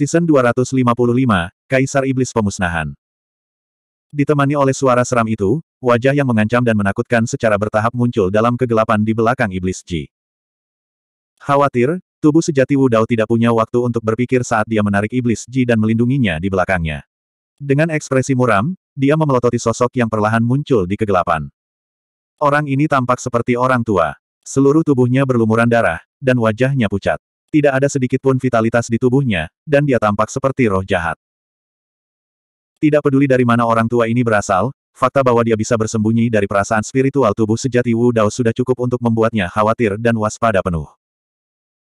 Season 255, Kaisar Iblis Pemusnahan. Ditemani oleh suara seram itu, wajah yang mengancam dan menakutkan secara bertahap muncul dalam kegelapan di belakang Iblis Ji. Khawatir, tubuh sejati Wu Dao tidak punya waktu untuk berpikir saat dia menarik Iblis Ji dan melindunginya di belakangnya. Dengan ekspresi muram, dia memelototi sosok yang perlahan muncul di kegelapan. Orang ini tampak seperti orang tua. Seluruh tubuhnya berlumuran darah, dan wajahnya pucat. Tidak ada sedikit pun vitalitas di tubuhnya, dan dia tampak seperti roh jahat. Tidak peduli dari mana orang tua ini berasal, fakta bahwa dia bisa bersembunyi dari perasaan spiritual tubuh sejati Wu Dao sudah cukup untuk membuatnya khawatir dan waspada penuh.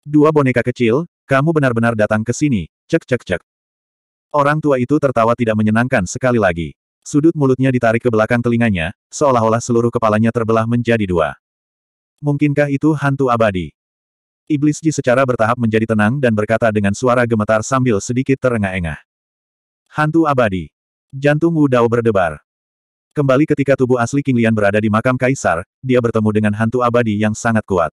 Dua boneka kecil, kamu benar-benar datang ke sini, cek cek cek. Orang tua itu tertawa tidak menyenangkan sekali lagi. Sudut mulutnya ditarik ke belakang telinganya, seolah-olah seluruh kepalanya terbelah menjadi dua. Mungkinkah itu hantu abadi? Iblis Ji secara bertahap menjadi tenang dan berkata dengan suara gemetar sambil sedikit terengah-engah. Hantu abadi. Jantung Wu Dao berdebar. Kembali ketika tubuh asli King Lian berada di makam Kaisar, dia bertemu dengan hantu abadi yang sangat kuat.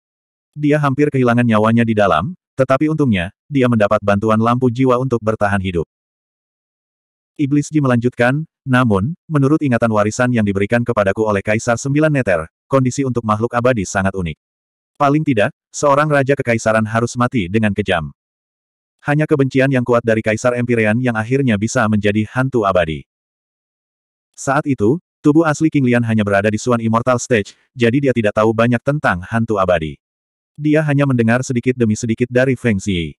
Dia hampir kehilangan nyawanya di dalam, tetapi untungnya, dia mendapat bantuan lampu jiwa untuk bertahan hidup. Iblis Ji melanjutkan, namun, menurut ingatan warisan yang diberikan kepadaku oleh Kaisar Sembilan Neter, kondisi untuk makhluk abadi sangat unik. Paling tidak, seorang raja kekaisaran harus mati dengan kejam. Hanya kebencian yang kuat dari Kaisar Empirean yang akhirnya bisa menjadi hantu abadi. Saat itu, tubuh asli King Lian hanya berada di Suan Immortal Stage, jadi dia tidak tahu banyak tentang hantu abadi. Dia hanya mendengar sedikit demi sedikit dari Feng Xie.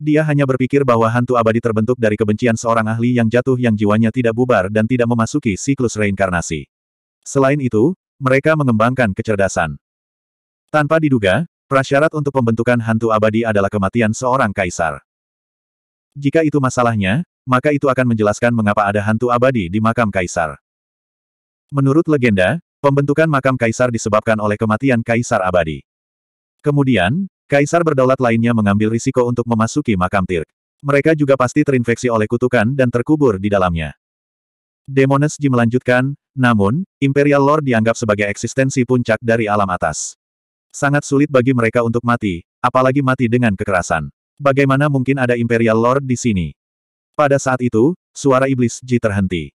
Dia hanya berpikir bahwa hantu abadi terbentuk dari kebencian seorang ahli yang jatuh yang jiwanya tidak bubar dan tidak memasuki siklus reinkarnasi. Selain itu, mereka mengembangkan kecerdasan. Tanpa diduga, prasyarat untuk pembentukan hantu abadi adalah kematian seorang kaisar. Jika itu masalahnya, maka itu akan menjelaskan mengapa ada hantu abadi di makam kaisar. Menurut legenda, pembentukan makam kaisar disebabkan oleh kematian kaisar abadi. Kemudian, kaisar berdaulat lainnya mengambil risiko untuk memasuki makam Tirk. Mereka juga pasti terinfeksi oleh kutukan dan terkubur di dalamnya. Demones Ji melanjutkan, namun, Imperial Lord dianggap sebagai eksistensi puncak dari alam atas. Sangat sulit bagi mereka untuk mati, apalagi mati dengan kekerasan. Bagaimana mungkin ada Imperial Lord di sini? Pada saat itu, suara iblis Ji terhenti.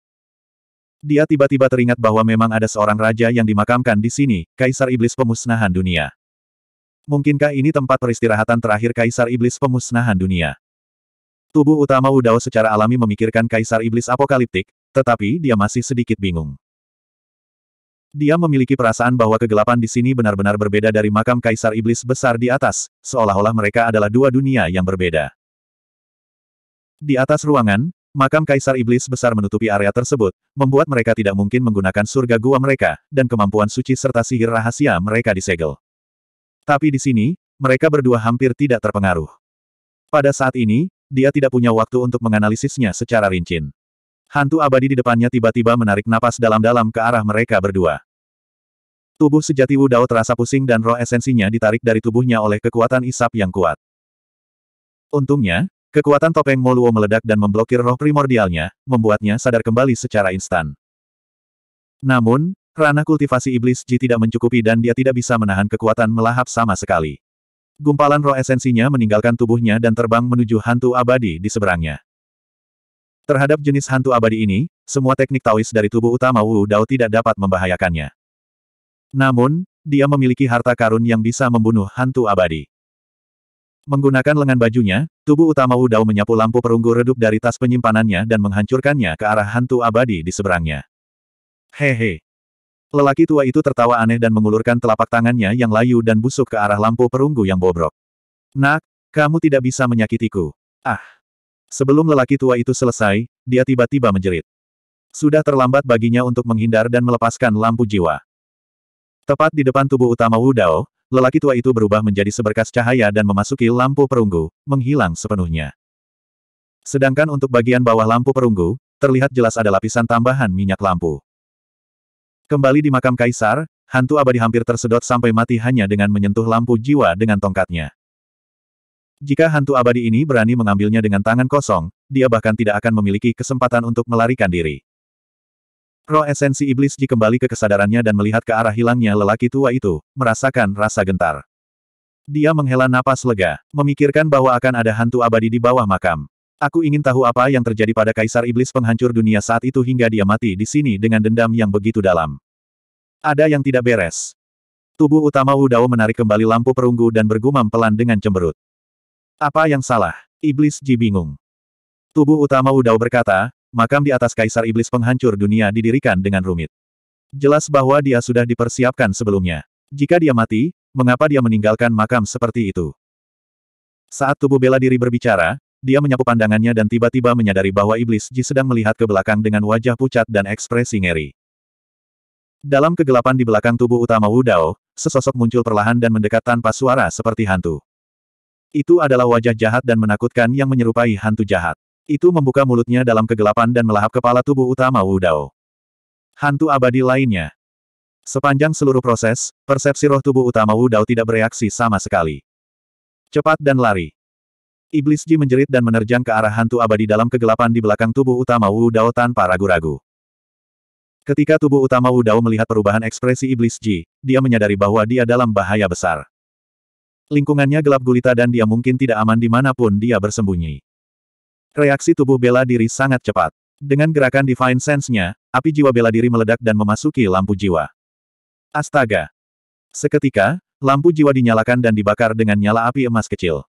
Dia tiba-tiba teringat bahwa memang ada seorang raja yang dimakamkan di sini, Kaisar Iblis Pemusnahan Dunia. Mungkinkah ini tempat peristirahatan terakhir Kaisar Iblis Pemusnahan Dunia? Tubuh utama Udao secara alami memikirkan Kaisar Iblis Apokaliptik, tetapi dia masih sedikit bingung. Dia memiliki perasaan bahwa kegelapan di sini benar-benar berbeda dari makam kaisar iblis besar di atas, seolah-olah mereka adalah dua dunia yang berbeda. Di atas ruangan, makam kaisar iblis besar menutupi area tersebut, membuat mereka tidak mungkin menggunakan surga gua mereka, dan kemampuan suci serta sihir rahasia mereka disegel. Tapi di sini, mereka berdua hampir tidak terpengaruh. Pada saat ini, dia tidak punya waktu untuk menganalisisnya secara rinci. Hantu abadi di depannya tiba-tiba menarik napas dalam-dalam ke arah mereka berdua. Tubuh sejati Wu Dao terasa pusing dan roh esensinya ditarik dari tubuhnya oleh kekuatan isap yang kuat. Untungnya, kekuatan topeng Moluo meledak dan memblokir roh primordialnya, membuatnya sadar kembali secara instan. Namun, ranah kultivasi iblis Ji tidak mencukupi dan dia tidak bisa menahan kekuatan melahap sama sekali. Gumpalan roh esensinya meninggalkan tubuhnya dan terbang menuju hantu abadi di seberangnya. Terhadap jenis hantu abadi ini, semua teknik Taois dari tubuh utama Wu Dao tidak dapat membahayakannya. Namun, dia memiliki harta karun yang bisa membunuh hantu abadi. Menggunakan lengan bajunya, tubuh utama Wu Dao menyapu lampu perunggu redup dari tas penyimpanannya dan menghancurkannya ke arah hantu abadi di seberangnya. Hehe. Lelaki tua itu tertawa aneh dan mengulurkan telapak tangannya yang layu dan busuk ke arah lampu perunggu yang bobrok. Nak, kamu tidak bisa menyakitiku. Ah! Sebelum lelaki tua itu selesai, dia tiba-tiba menjerit. Sudah terlambat baginya untuk menghindar dan melepaskan lampu jiwa. Tepat di depan tubuh utama Wu Dao, lelaki tua itu berubah menjadi seberkas cahaya dan memasuki lampu perunggu, menghilang sepenuhnya. Sedangkan untuk bagian bawah lampu perunggu, terlihat jelas ada lapisan tambahan minyak lampu. Kembali di makam kaisar, hantu abadi hampir tersedot sampai mati hanya dengan menyentuh lampu jiwa dengan tongkatnya. Jika hantu abadi ini berani mengambilnya dengan tangan kosong, dia bahkan tidak akan memiliki kesempatan untuk melarikan diri. Roh esensi iblis Ji kembali ke kesadarannya dan melihat ke arah hilangnya lelaki tua itu, merasakan rasa gentar. Dia menghela napas lega, memikirkan bahwa akan ada hantu abadi di bawah makam. Aku ingin tahu apa yang terjadi pada kaisar iblis penghancur dunia saat itu hingga dia mati di sini dengan dendam yang begitu dalam. Ada yang tidak beres. Tubuh utama Wu menarik kembali lampu perunggu dan bergumam pelan dengan cemberut. Apa yang salah? Iblis Ji bingung. Tubuh utama Udao berkata, makam di atas kaisar iblis penghancur dunia didirikan dengan rumit. Jelas bahwa dia sudah dipersiapkan sebelumnya. Jika dia mati, mengapa dia meninggalkan makam seperti itu? Saat tubuh bela diri berbicara, dia menyapu pandangannya dan tiba-tiba menyadari bahwa iblis Ji sedang melihat ke belakang dengan wajah pucat dan ekspresi ngeri. Dalam kegelapan di belakang tubuh utama Wudao, sesosok muncul perlahan dan mendekat tanpa suara seperti hantu. Itu adalah wajah jahat dan menakutkan yang menyerupai hantu jahat. Itu membuka mulutnya dalam kegelapan dan melahap kepala tubuh utama Wu Dao. Hantu abadi lainnya. Sepanjang seluruh proses, persepsi roh tubuh utama Wu Dao tidak bereaksi sama sekali. Cepat dan lari. Iblis Ji menjerit dan menerjang ke arah hantu abadi dalam kegelapan di belakang tubuh utama Wu Dao tanpa ragu-ragu. Ketika tubuh utama Wu Dao melihat perubahan ekspresi Iblis Ji, dia menyadari bahwa dia dalam bahaya besar. Lingkungannya gelap gulita dan dia mungkin tidak aman di dimanapun dia bersembunyi. Reaksi tubuh bela diri sangat cepat. Dengan gerakan Divine Sense-nya, api jiwa bela diri meledak dan memasuki lampu jiwa. Astaga! Seketika, lampu jiwa dinyalakan dan dibakar dengan nyala api emas kecil.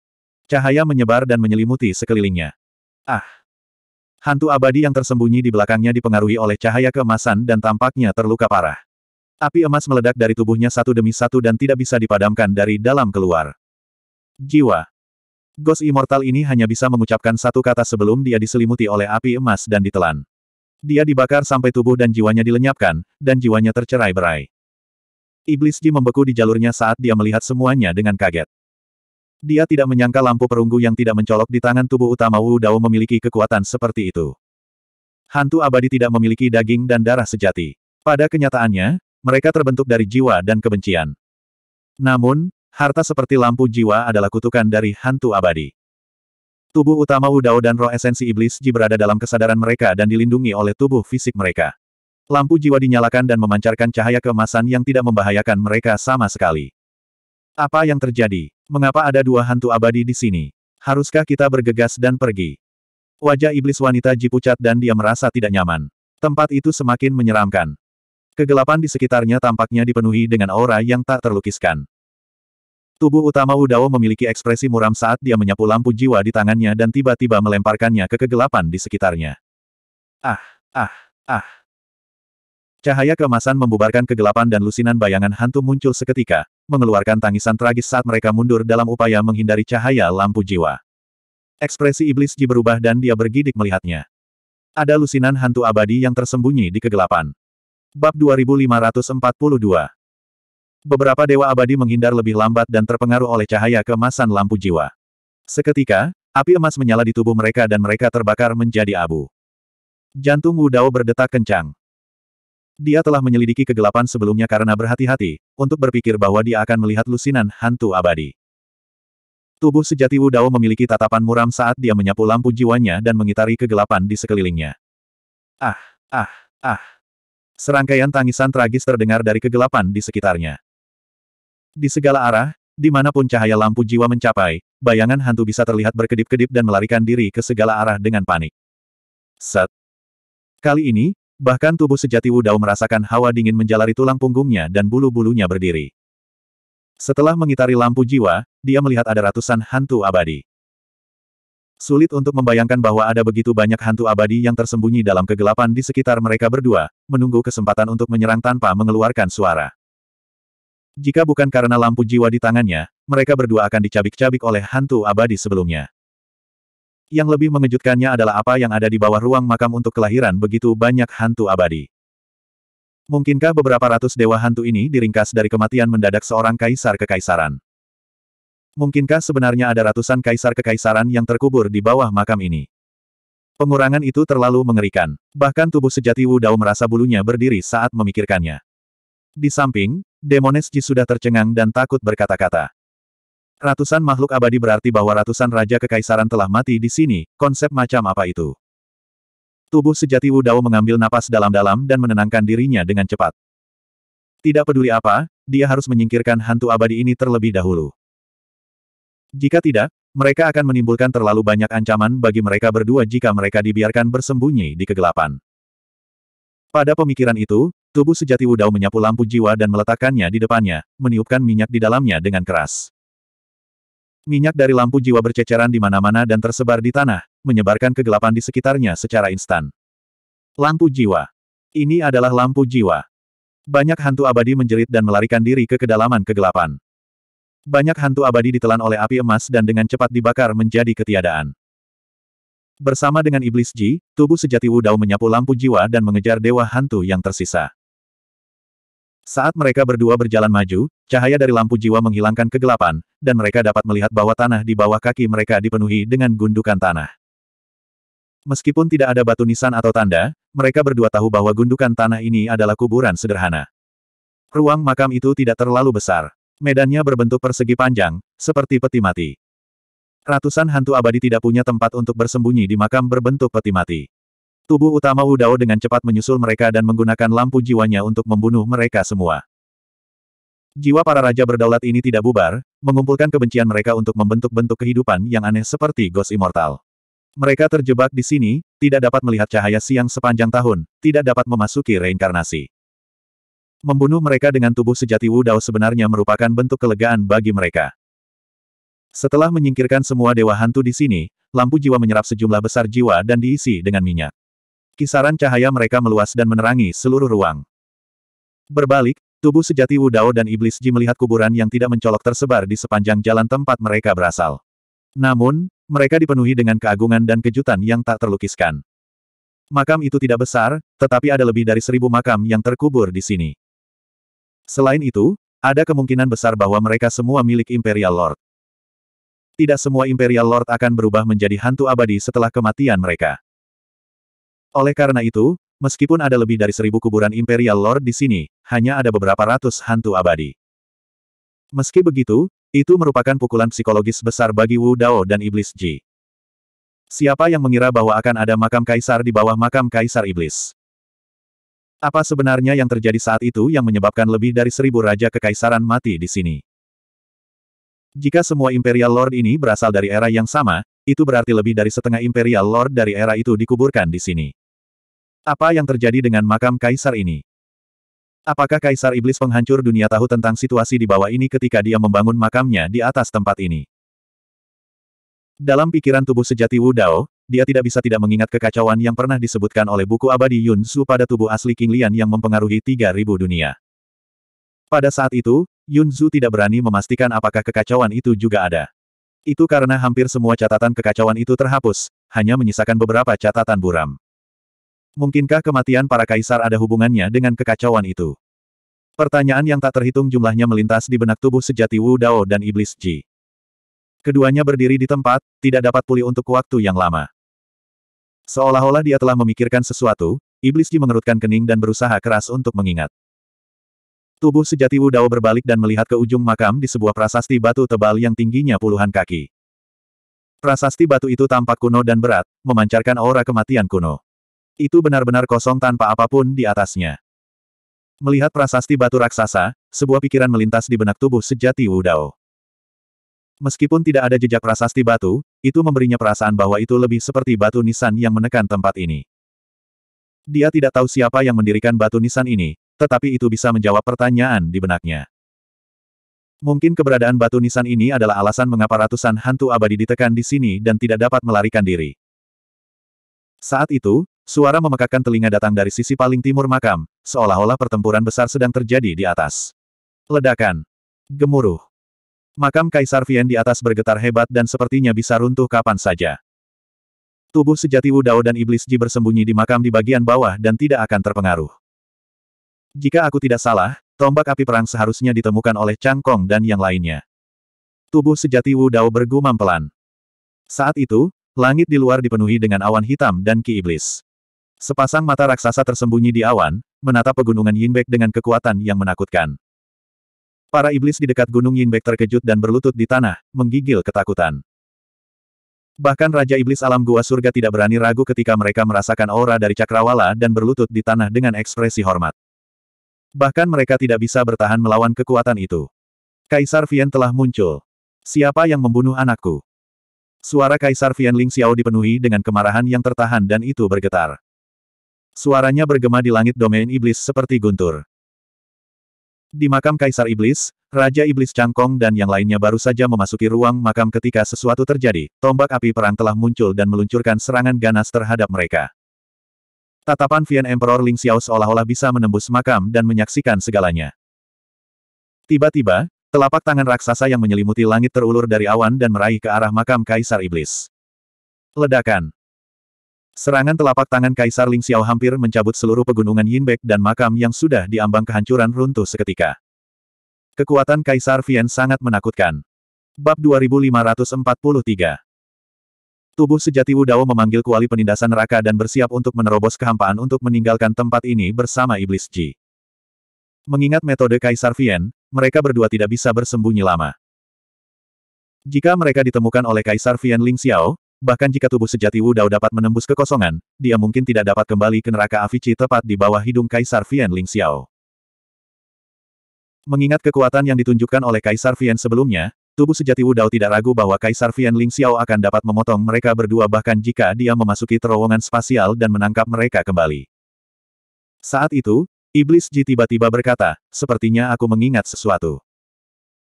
Cahaya menyebar dan menyelimuti sekelilingnya. Ah! Hantu abadi yang tersembunyi di belakangnya dipengaruhi oleh cahaya keemasan dan tampaknya terluka parah. Api emas meledak dari tubuhnya satu demi satu dan tidak bisa dipadamkan dari dalam keluar. Jiwa. Ghost Immortal ini hanya bisa mengucapkan satu kata sebelum dia diselimuti oleh api emas dan ditelan. Dia dibakar sampai tubuh dan jiwanya dilenyapkan, dan jiwanya tercerai-berai. Iblis Ji membeku di jalurnya saat dia melihat semuanya dengan kaget. Dia tidak menyangka lampu perunggu yang tidak mencolok di tangan tubuh utama Wu Dao memiliki kekuatan seperti itu. Hantu abadi tidak memiliki daging dan darah sejati. Pada kenyataannya, mereka terbentuk dari jiwa dan kebencian. Namun, harta seperti lampu jiwa adalah kutukan dari hantu abadi. Tubuh utama Wudao dan roh esensi iblis Ji berada dalam kesadaran mereka dan dilindungi oleh tubuh fisik mereka. Lampu jiwa dinyalakan dan memancarkan cahaya keemasan yang tidak membahayakan mereka sama sekali. Apa yang terjadi? Mengapa ada dua hantu abadi di sini? Haruskah kita bergegas dan pergi? Wajah iblis wanita Ji pucat dan dia merasa tidak nyaman. Tempat itu semakin menyeramkan. Kegelapan di sekitarnya tampaknya dipenuhi dengan aura yang tak terlukiskan. Tubuh utama Udao memiliki ekspresi muram saat dia menyapu lampu jiwa di tangannya dan tiba-tiba melemparkannya ke kegelapan di sekitarnya. Ah, ah, ah. Cahaya kemasan membubarkan kegelapan dan lusinan bayangan hantu muncul seketika, mengeluarkan tangisan tragis saat mereka mundur dalam upaya menghindari cahaya lampu jiwa. Ekspresi iblis Ji berubah dan dia bergidik melihatnya. Ada lusinan hantu abadi yang tersembunyi di kegelapan. Bab 2542 Beberapa dewa abadi menghindar lebih lambat dan terpengaruh oleh cahaya kemasan lampu jiwa. Seketika, api emas menyala di tubuh mereka dan mereka terbakar menjadi abu. Jantung Wu Dao berdetak kencang. Dia telah menyelidiki kegelapan sebelumnya karena berhati-hati, untuk berpikir bahwa dia akan melihat lusinan hantu abadi. Tubuh sejati Wu Dao memiliki tatapan muram saat dia menyapu lampu jiwanya dan mengitari kegelapan di sekelilingnya. Ah, ah, ah. Serangkaian tangisan tragis terdengar dari kegelapan di sekitarnya. Di segala arah, dimanapun cahaya lampu jiwa mencapai, bayangan hantu bisa terlihat berkedip-kedip dan melarikan diri ke segala arah dengan panik. Set. Kali ini, bahkan tubuh sejati Wudao merasakan hawa dingin menjalari tulang punggungnya dan bulu-bulunya berdiri. Setelah mengitari lampu jiwa, dia melihat ada ratusan hantu abadi. Sulit untuk membayangkan bahwa ada begitu banyak hantu abadi yang tersembunyi dalam kegelapan di sekitar mereka berdua, menunggu kesempatan untuk menyerang tanpa mengeluarkan suara. Jika bukan karena lampu jiwa di tangannya, mereka berdua akan dicabik-cabik oleh hantu abadi sebelumnya. Yang lebih mengejutkannya adalah apa yang ada di bawah ruang makam untuk kelahiran begitu banyak hantu abadi. Mungkinkah beberapa ratus dewa hantu ini diringkas dari kematian mendadak seorang kaisar kekaisaran? Mungkinkah sebenarnya ada ratusan kaisar kekaisaran yang terkubur di bawah makam ini? Pengurangan itu terlalu mengerikan. Bahkan tubuh sejati Wu Dao merasa bulunya berdiri saat memikirkannya. Di samping, Demones Ji sudah tercengang dan takut berkata-kata. Ratusan makhluk abadi berarti bahwa ratusan raja kekaisaran telah mati di sini, konsep macam apa itu? Tubuh sejati Wu Dao mengambil napas dalam-dalam dan menenangkan dirinya dengan cepat. Tidak peduli apa, dia harus menyingkirkan hantu abadi ini terlebih dahulu. Jika tidak, mereka akan menimbulkan terlalu banyak ancaman bagi mereka berdua jika mereka dibiarkan bersembunyi di kegelapan. Pada pemikiran itu, tubuh sejati Wudao menyapu lampu jiwa dan meletakkannya di depannya, meniupkan minyak di dalamnya dengan keras. Minyak dari lampu jiwa berceceran di mana-mana dan tersebar di tanah, menyebarkan kegelapan di sekitarnya secara instan. Lampu jiwa. Ini adalah lampu jiwa. Banyak hantu abadi menjerit dan melarikan diri ke kedalaman kegelapan. Banyak hantu abadi ditelan oleh api emas dan dengan cepat dibakar menjadi ketiadaan. Bersama dengan Iblis Ji, tubuh sejati Wudao menyapu lampu jiwa dan mengejar dewa hantu yang tersisa. Saat mereka berdua berjalan maju, cahaya dari lampu jiwa menghilangkan kegelapan, dan mereka dapat melihat bahwa tanah di bawah kaki mereka dipenuhi dengan gundukan tanah. Meskipun tidak ada batu nisan atau tanda, mereka berdua tahu bahwa gundukan tanah ini adalah kuburan sederhana. Ruang makam itu tidak terlalu besar medannya berbentuk persegi panjang, seperti peti mati. Ratusan hantu abadi tidak punya tempat untuk bersembunyi di makam berbentuk peti mati. Tubuh utama Udao dengan cepat menyusul mereka dan menggunakan lampu jiwanya untuk membunuh mereka semua. Jiwa para raja berdaulat ini tidak bubar, mengumpulkan kebencian mereka untuk membentuk bentuk kehidupan yang aneh seperti Ghost Immortal. Mereka terjebak di sini, tidak dapat melihat cahaya siang sepanjang tahun, tidak dapat memasuki reinkarnasi. Membunuh mereka dengan tubuh sejati Wu Dao sebenarnya merupakan bentuk kelegaan bagi mereka. Setelah menyingkirkan semua dewa hantu di sini, lampu jiwa menyerap sejumlah besar jiwa dan diisi dengan minyak. Kisaran cahaya mereka meluas dan menerangi seluruh ruang. Berbalik, tubuh sejati Wu Dao dan Iblis Ji melihat kuburan yang tidak mencolok tersebar di sepanjang jalan tempat mereka berasal. Namun, mereka dipenuhi dengan keagungan dan kejutan yang tak terlukiskan. Makam itu tidak besar, tetapi ada lebih dari seribu makam yang terkubur di sini. Selain itu, ada kemungkinan besar bahwa mereka semua milik Imperial Lord. Tidak semua Imperial Lord akan berubah menjadi hantu abadi setelah kematian mereka. Oleh karena itu, meskipun ada lebih dari seribu kuburan Imperial Lord di sini, hanya ada beberapa ratus hantu abadi. Meski begitu, itu merupakan pukulan psikologis besar bagi Wu Dao dan Iblis Ji. Siapa yang mengira bahwa akan ada makam kaisar di bawah makam kaisar iblis? Apa sebenarnya yang terjadi saat itu yang menyebabkan lebih dari seribu raja kekaisaran mati di sini? Jika semua Imperial Lord ini berasal dari era yang sama, itu berarti lebih dari setengah Imperial Lord dari era itu dikuburkan di sini. Apa yang terjadi dengan makam kaisar ini? Apakah Kaisar Iblis penghancur dunia tahu tentang situasi di bawah ini ketika dia membangun makamnya di atas tempat ini? Dalam pikiran tubuh sejati Wu Dao, dia tidak bisa tidak mengingat kekacauan yang pernah disebutkan oleh buku abadi Yun Su pada tubuh asli King Lian yang mempengaruhi 3000 dunia. Pada saat itu, Yun Su tidak berani memastikan apakah kekacauan itu juga ada. Itu karena hampir semua catatan kekacauan itu terhapus, hanya menyisakan beberapa catatan buram. Mungkinkah kematian para kaisar ada hubungannya dengan kekacauan itu? Pertanyaan yang tak terhitung jumlahnya melintas di benak tubuh sejati Wu Dao dan Iblis Ji. Keduanya berdiri di tempat, tidak dapat pulih untuk waktu yang lama. Seolah-olah dia telah memikirkan sesuatu, Iblis Ji mengerutkan kening dan berusaha keras untuk mengingat. Tubuh sejati Wu Dao berbalik dan melihat ke ujung makam di sebuah prasasti batu tebal yang tingginya puluhan kaki. Prasasti batu itu tampak kuno dan berat, memancarkan aura kematian kuno. Itu benar-benar kosong tanpa apapun di atasnya. Melihat prasasti batu raksasa, sebuah pikiran melintas di benak tubuh sejati Wu Dao. Meskipun tidak ada jejak prasasti batu, itu memberinya perasaan bahwa itu lebih seperti batu nisan yang menekan tempat ini. Dia tidak tahu siapa yang mendirikan batu nisan ini, tetapi itu bisa menjawab pertanyaan di benaknya. Mungkin keberadaan batu nisan ini adalah alasan mengapa ratusan hantu abadi ditekan di sini dan tidak dapat melarikan diri. Saat itu, suara memekakkan telinga datang dari sisi paling timur makam, seolah-olah pertempuran besar sedang terjadi di atas. Ledakan. Gemuruh. Makam Kaisar Vien di atas bergetar hebat dan sepertinya bisa runtuh kapan saja. Tubuh sejati Wu Dao dan Iblis Ji bersembunyi di makam di bagian bawah dan tidak akan terpengaruh. Jika aku tidak salah, tombak api perang seharusnya ditemukan oleh Chang Kong dan yang lainnya. Tubuh sejati Wu Dao bergumam pelan. Saat itu, langit di luar dipenuhi dengan awan hitam dan ki iblis. Sepasang mata raksasa tersembunyi di awan, menatap pegunungan Yinbek dengan kekuatan yang menakutkan. Para iblis di dekat Gunung Yinbek terkejut dan berlutut di tanah, menggigil ketakutan. Bahkan Raja Iblis Alam Gua Surga tidak berani ragu ketika mereka merasakan aura dari Cakrawala dan berlutut di tanah dengan ekspresi hormat. Bahkan mereka tidak bisa bertahan melawan kekuatan itu. Kaisar Vian telah muncul. Siapa yang membunuh anakku? Suara Kaisar Vian Ling Xiao dipenuhi dengan kemarahan yang tertahan dan itu bergetar. Suaranya bergema di langit domain iblis seperti guntur. Di makam Kaisar Iblis, Raja Iblis Cangkong dan yang lainnya baru saja memasuki ruang makam ketika sesuatu terjadi, tombak api perang telah muncul dan meluncurkan serangan ganas terhadap mereka. Tatapan Vian Emperor Ling Xiao seolah-olah bisa menembus makam dan menyaksikan segalanya. Tiba-tiba, telapak tangan raksasa yang menyelimuti langit terulur dari awan dan meraih ke arah makam Kaisar Iblis. Ledakan. Serangan telapak tangan Kaisar Ling Xiao hampir mencabut seluruh pegunungan Yinbek dan makam yang sudah diambang kehancuran runtuh seketika. Kekuatan Kaisar Vian sangat menakutkan. Bab 2543 Tubuh sejati Wudao memanggil kuali penindasan neraka dan bersiap untuk menerobos kehampaan untuk meninggalkan tempat ini bersama Iblis Ji. Mengingat metode Kaisar Vian, mereka berdua tidak bisa bersembunyi lama. Jika mereka ditemukan oleh Kaisar Vian Ling Xiao, Bahkan jika tubuh sejati Wudao dapat menembus kekosongan, dia mungkin tidak dapat kembali ke neraka Avici tepat di bawah hidung Kaisar Vian Ling Xiao. Mengingat kekuatan yang ditunjukkan oleh Kaisar Vian sebelumnya, tubuh sejati Wudao tidak ragu bahwa Kaisar Vian Ling Xiao akan dapat memotong mereka berdua bahkan jika dia memasuki terowongan spasial dan menangkap mereka kembali. Saat itu, Iblis Ji tiba-tiba berkata, sepertinya aku mengingat sesuatu.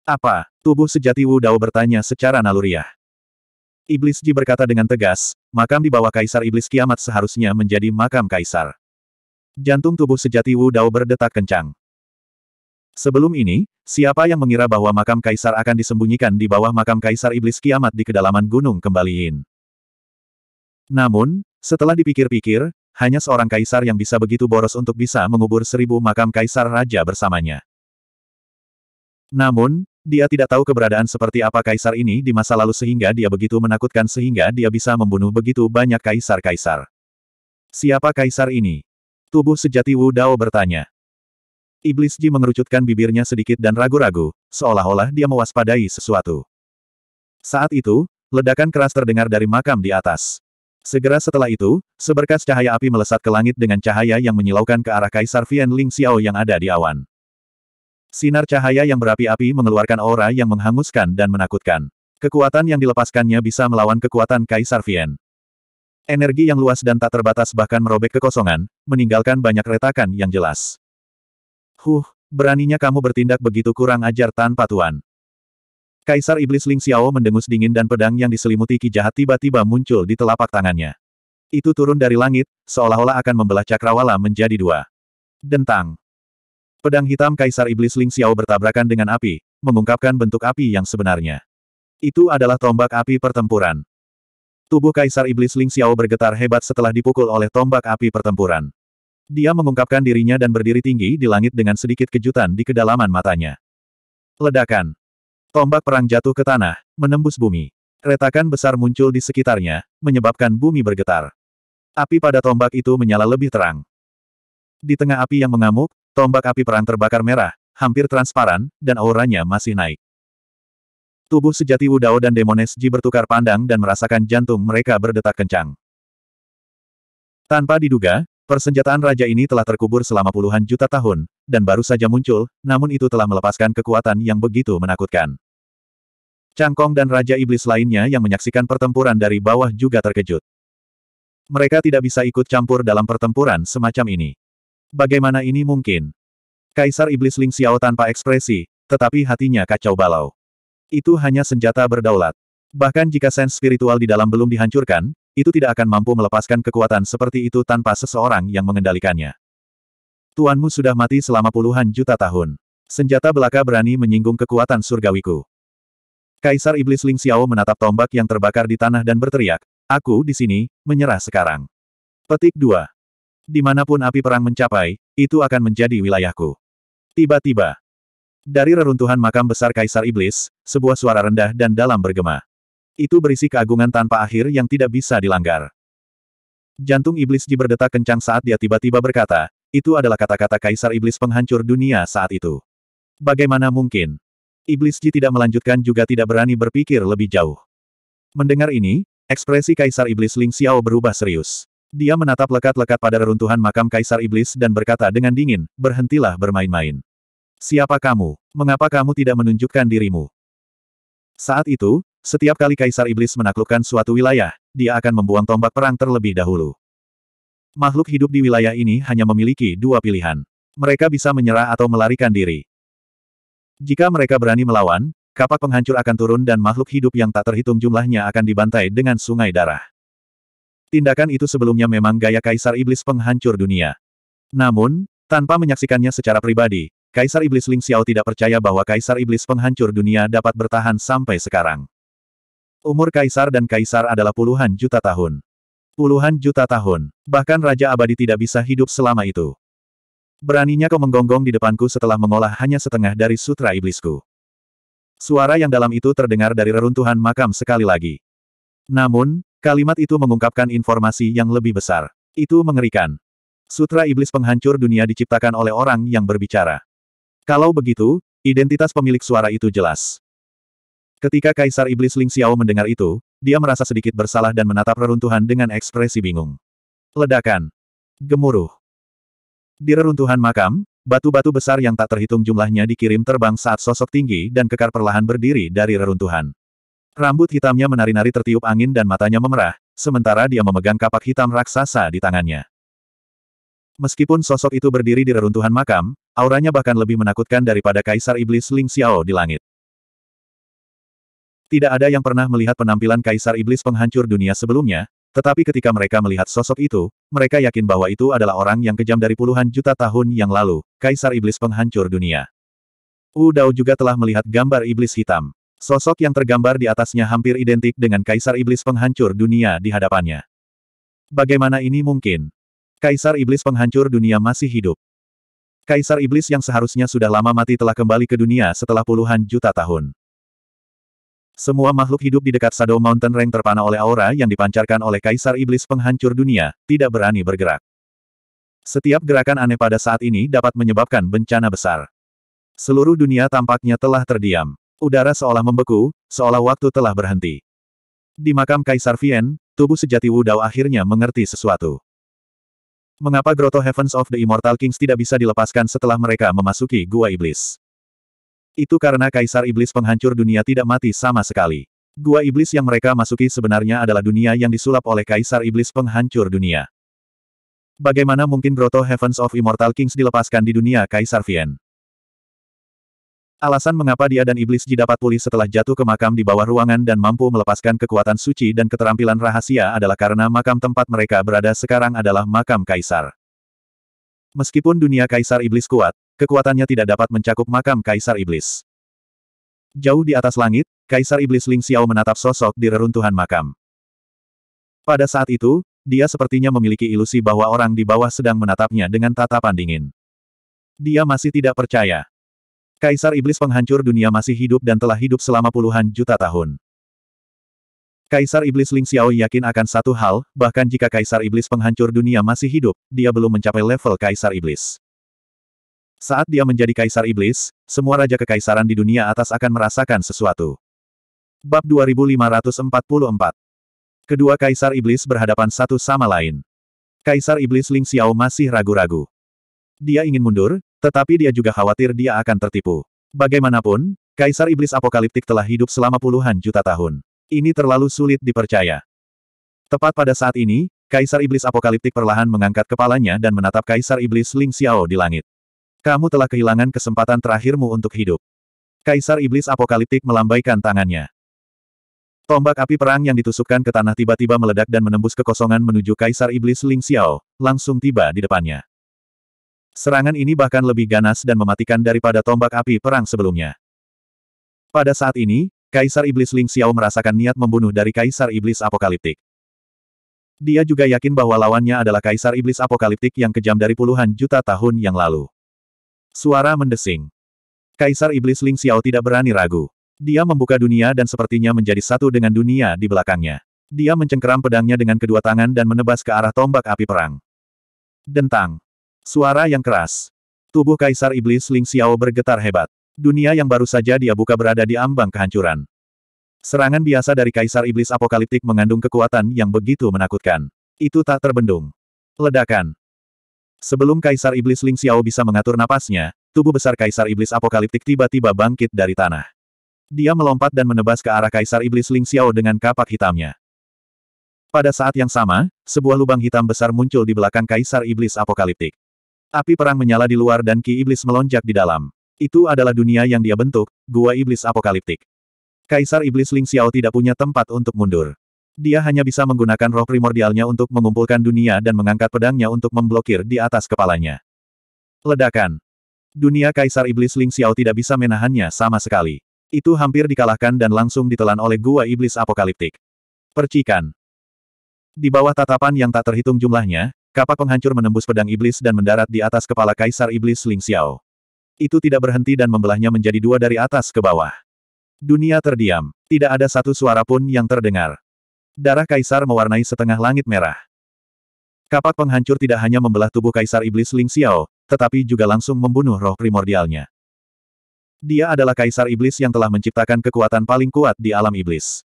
Apa? Tubuh sejati Wudao bertanya secara naluriah. Iblis Ji berkata dengan tegas, makam di bawah Kaisar Iblis Kiamat seharusnya menjadi makam Kaisar. Jantung tubuh sejati Wu Dao berdetak kencang. Sebelum ini, siapa yang mengira bahwa makam Kaisar akan disembunyikan di bawah makam Kaisar Iblis Kiamat di kedalaman Gunung Kembaliin? Namun, setelah dipikir-pikir, hanya seorang Kaisar yang bisa begitu boros untuk bisa mengubur seribu makam Kaisar Raja bersamanya. Namun, dia tidak tahu keberadaan seperti apa kaisar ini di masa lalu sehingga dia begitu menakutkan sehingga dia bisa membunuh begitu banyak kaisar-kaisar. Siapa kaisar ini? Tubuh sejati Wu Dao bertanya. Iblis Ji mengerucutkan bibirnya sedikit dan ragu-ragu, seolah-olah dia mewaspadai sesuatu. Saat itu, ledakan keras terdengar dari makam di atas. Segera setelah itu, seberkas cahaya api melesat ke langit dengan cahaya yang menyilaukan ke arah Kaisar Vian Ling Xiao yang ada di awan. Sinar cahaya yang berapi-api mengeluarkan aura yang menghanguskan dan menakutkan. Kekuatan yang dilepaskannya bisa melawan kekuatan Kaisar Vien. Energi yang luas dan tak terbatas bahkan merobek kekosongan, meninggalkan banyak retakan yang jelas. Huh, beraninya kamu bertindak begitu kurang ajar tanpa tuan. Kaisar Iblis Ling Xiao mendengus dingin dan pedang yang diselimuti ki jahat tiba-tiba muncul di telapak tangannya. Itu turun dari langit, seolah-olah akan membelah cakrawala menjadi dua. Dentang. Pedang hitam Kaisar Iblis Ling Xiao bertabrakan dengan api, mengungkapkan bentuk api yang sebenarnya. Itu adalah tombak api pertempuran. Tubuh Kaisar Iblis Ling Xiao bergetar hebat setelah dipukul oleh tombak api pertempuran. Dia mengungkapkan dirinya dan berdiri tinggi di langit dengan sedikit kejutan di kedalaman matanya. Ledakan. Tombak perang jatuh ke tanah, menembus bumi. Retakan besar muncul di sekitarnya, menyebabkan bumi bergetar. Api pada tombak itu menyala lebih terang. Di tengah api yang mengamuk, Tombak api perang terbakar merah, hampir transparan, dan auranya masih naik. Tubuh sejati Wudao dan Demones Ji bertukar pandang dan merasakan jantung mereka berdetak kencang. Tanpa diduga, persenjataan raja ini telah terkubur selama puluhan juta tahun, dan baru saja muncul, namun itu telah melepaskan kekuatan yang begitu menakutkan. Cangkong dan Raja Iblis lainnya yang menyaksikan pertempuran dari bawah juga terkejut. Mereka tidak bisa ikut campur dalam pertempuran semacam ini. Bagaimana ini mungkin? Kaisar Iblis Ling Xiao tanpa ekspresi, tetapi hatinya kacau balau. Itu hanya senjata berdaulat. Bahkan jika sens spiritual di dalam belum dihancurkan, itu tidak akan mampu melepaskan kekuatan seperti itu tanpa seseorang yang mengendalikannya. Tuanmu sudah mati selama puluhan juta tahun. Senjata belaka berani menyinggung kekuatan surgawiku. Kaisar Iblis Ling Xiao menatap tombak yang terbakar di tanah dan berteriak, Aku di sini, menyerah sekarang. Petik 2. Dimanapun api perang mencapai, itu akan menjadi wilayahku. Tiba-tiba, dari reruntuhan makam besar Kaisar Iblis, sebuah suara rendah dan dalam bergema. Itu berisi keagungan tanpa akhir yang tidak bisa dilanggar. Jantung Iblis Ji berdetak kencang saat dia tiba-tiba berkata, itu adalah kata-kata Kaisar Iblis penghancur dunia saat itu. Bagaimana mungkin? Iblis Ji tidak melanjutkan juga tidak berani berpikir lebih jauh. Mendengar ini, ekspresi Kaisar Iblis Ling Xiao berubah serius. Dia menatap lekat-lekat pada reruntuhan makam Kaisar Iblis dan berkata dengan dingin, berhentilah bermain-main. Siapa kamu? Mengapa kamu tidak menunjukkan dirimu? Saat itu, setiap kali Kaisar Iblis menaklukkan suatu wilayah, dia akan membuang tombak perang terlebih dahulu. Makhluk hidup di wilayah ini hanya memiliki dua pilihan. Mereka bisa menyerah atau melarikan diri. Jika mereka berani melawan, kapak penghancur akan turun dan makhluk hidup yang tak terhitung jumlahnya akan dibantai dengan sungai darah. Tindakan itu sebelumnya memang gaya Kaisar Iblis penghancur dunia. Namun, tanpa menyaksikannya secara pribadi, Kaisar Iblis Ling Xiao tidak percaya bahwa Kaisar Iblis penghancur dunia dapat bertahan sampai sekarang. Umur Kaisar dan Kaisar adalah puluhan juta tahun. Puluhan juta tahun. Bahkan Raja Abadi tidak bisa hidup selama itu. Beraninya kau menggonggong di depanku setelah mengolah hanya setengah dari sutra iblisku. Suara yang dalam itu terdengar dari reruntuhan makam sekali lagi. Namun, Kalimat itu mengungkapkan informasi yang lebih besar. Itu mengerikan. Sutra Iblis Penghancur Dunia diciptakan oleh orang yang berbicara. Kalau begitu, identitas pemilik suara itu jelas. Ketika Kaisar Iblis Ling Xiao mendengar itu, dia merasa sedikit bersalah dan menatap reruntuhan dengan ekspresi bingung. Ledakan. Gemuruh. Di reruntuhan makam, Batu-batu besar yang tak terhitung jumlahnya dikirim terbang saat sosok tinggi dan kekar perlahan berdiri dari reruntuhan. Rambut hitamnya menari-nari tertiup angin dan matanya memerah, sementara dia memegang kapak hitam raksasa di tangannya. Meskipun sosok itu berdiri di reruntuhan makam, auranya bahkan lebih menakutkan daripada Kaisar Iblis Ling Xiao di langit. Tidak ada yang pernah melihat penampilan Kaisar Iblis penghancur dunia sebelumnya, tetapi ketika mereka melihat sosok itu, mereka yakin bahwa itu adalah orang yang kejam dari puluhan juta tahun yang lalu, Kaisar Iblis penghancur dunia. Wu Dao juga telah melihat gambar iblis hitam. Sosok yang tergambar di atasnya hampir identik dengan Kaisar Iblis Penghancur Dunia di hadapannya. Bagaimana ini mungkin? Kaisar Iblis Penghancur Dunia masih hidup. Kaisar Iblis yang seharusnya sudah lama mati telah kembali ke dunia setelah puluhan juta tahun. Semua makhluk hidup di dekat Shadow Mountain Range terpana oleh aura yang dipancarkan oleh Kaisar Iblis Penghancur Dunia, tidak berani bergerak. Setiap gerakan aneh pada saat ini dapat menyebabkan bencana besar. Seluruh dunia tampaknya telah terdiam. Udara seolah membeku, seolah waktu telah berhenti. Di makam Kaisar Vien, tubuh sejati Wu Dao akhirnya mengerti sesuatu. Mengapa Grotto Heavens of the Immortal Kings tidak bisa dilepaskan setelah mereka memasuki Gua Iblis? Itu karena Kaisar Iblis penghancur dunia tidak mati sama sekali. Gua Iblis yang mereka masuki sebenarnya adalah dunia yang disulap oleh Kaisar Iblis penghancur dunia. Bagaimana mungkin Grotto Heavens of Immortal Kings dilepaskan di dunia Kaisar Vien? Alasan mengapa dia dan iblis Ji dapat pulih setelah jatuh ke makam di bawah ruangan dan mampu melepaskan kekuatan suci dan keterampilan rahasia adalah karena makam tempat mereka berada sekarang adalah makam kaisar. Meskipun dunia kaisar iblis kuat, kekuatannya tidak dapat mencakup makam kaisar iblis. Jauh di atas langit, kaisar iblis Ling Xiao menatap sosok di reruntuhan makam. Pada saat itu, dia sepertinya memiliki ilusi bahwa orang di bawah sedang menatapnya dengan tatapan dingin. Dia masih tidak percaya. Kaisar Iblis Penghancur Dunia masih hidup dan telah hidup selama puluhan juta tahun. Kaisar Iblis Ling Xiao yakin akan satu hal, bahkan jika Kaisar Iblis Penghancur Dunia masih hidup, dia belum mencapai level Kaisar Iblis. Saat dia menjadi Kaisar Iblis, semua raja kekaisaran di dunia atas akan merasakan sesuatu. Bab 2544 Kedua Kaisar Iblis berhadapan satu sama lain. Kaisar Iblis Ling Xiao masih ragu-ragu. Dia ingin mundur, tetapi dia juga khawatir dia akan tertipu. Bagaimanapun, Kaisar Iblis Apokaliptik telah hidup selama puluhan juta tahun. Ini terlalu sulit dipercaya. Tepat pada saat ini, Kaisar Iblis Apokaliptik perlahan mengangkat kepalanya dan menatap Kaisar Iblis Ling Xiao di langit. Kamu telah kehilangan kesempatan terakhirmu untuk hidup. Kaisar Iblis Apokaliptik melambaikan tangannya. Tombak api perang yang ditusukkan ke tanah tiba-tiba meledak dan menembus kekosongan menuju Kaisar Iblis Ling Xiao, langsung tiba di depannya. Serangan ini bahkan lebih ganas dan mematikan daripada tombak api perang sebelumnya. Pada saat ini, Kaisar Iblis Ling Xiao merasakan niat membunuh dari Kaisar Iblis Apokaliptik. Dia juga yakin bahwa lawannya adalah Kaisar Iblis Apokaliptik yang kejam dari puluhan juta tahun yang lalu. Suara mendesing. Kaisar Iblis Ling Xiao tidak berani ragu. Dia membuka dunia dan sepertinya menjadi satu dengan dunia di belakangnya. Dia mencengkeram pedangnya dengan kedua tangan dan menebas ke arah tombak api perang. Dentang. Suara yang keras. Tubuh Kaisar Iblis Ling Xiao bergetar hebat. Dunia yang baru saja dia buka berada di ambang kehancuran. Serangan biasa dari Kaisar Iblis Apokaliptik mengandung kekuatan yang begitu menakutkan. Itu tak terbendung. Ledakan. Sebelum Kaisar Iblis Ling Xiao bisa mengatur napasnya, tubuh besar Kaisar Iblis Apokaliptik tiba-tiba bangkit dari tanah. Dia melompat dan menebas ke arah Kaisar Iblis Ling Xiao dengan kapak hitamnya. Pada saat yang sama, sebuah lubang hitam besar muncul di belakang Kaisar Iblis Apokaliptik. Api perang menyala di luar dan ki iblis melonjak di dalam. Itu adalah dunia yang dia bentuk, gua iblis apokaliptik. Kaisar Iblis Ling Xiao tidak punya tempat untuk mundur. Dia hanya bisa menggunakan roh primordialnya untuk mengumpulkan dunia dan mengangkat pedangnya untuk memblokir di atas kepalanya. Ledakan. Dunia Kaisar Iblis Ling Xiao tidak bisa menahannya sama sekali. Itu hampir dikalahkan dan langsung ditelan oleh gua iblis apokaliptik. Percikan. Di bawah tatapan yang tak terhitung jumlahnya, Kapak penghancur menembus pedang iblis dan mendarat di atas kepala Kaisar Iblis Ling Xiao. Itu tidak berhenti dan membelahnya menjadi dua dari atas ke bawah. Dunia terdiam. Tidak ada satu suara pun yang terdengar. Darah Kaisar mewarnai setengah langit merah. Kapak penghancur tidak hanya membelah tubuh Kaisar Iblis Ling Xiao, tetapi juga langsung membunuh roh primordialnya. Dia adalah Kaisar Iblis yang telah menciptakan kekuatan paling kuat di alam iblis.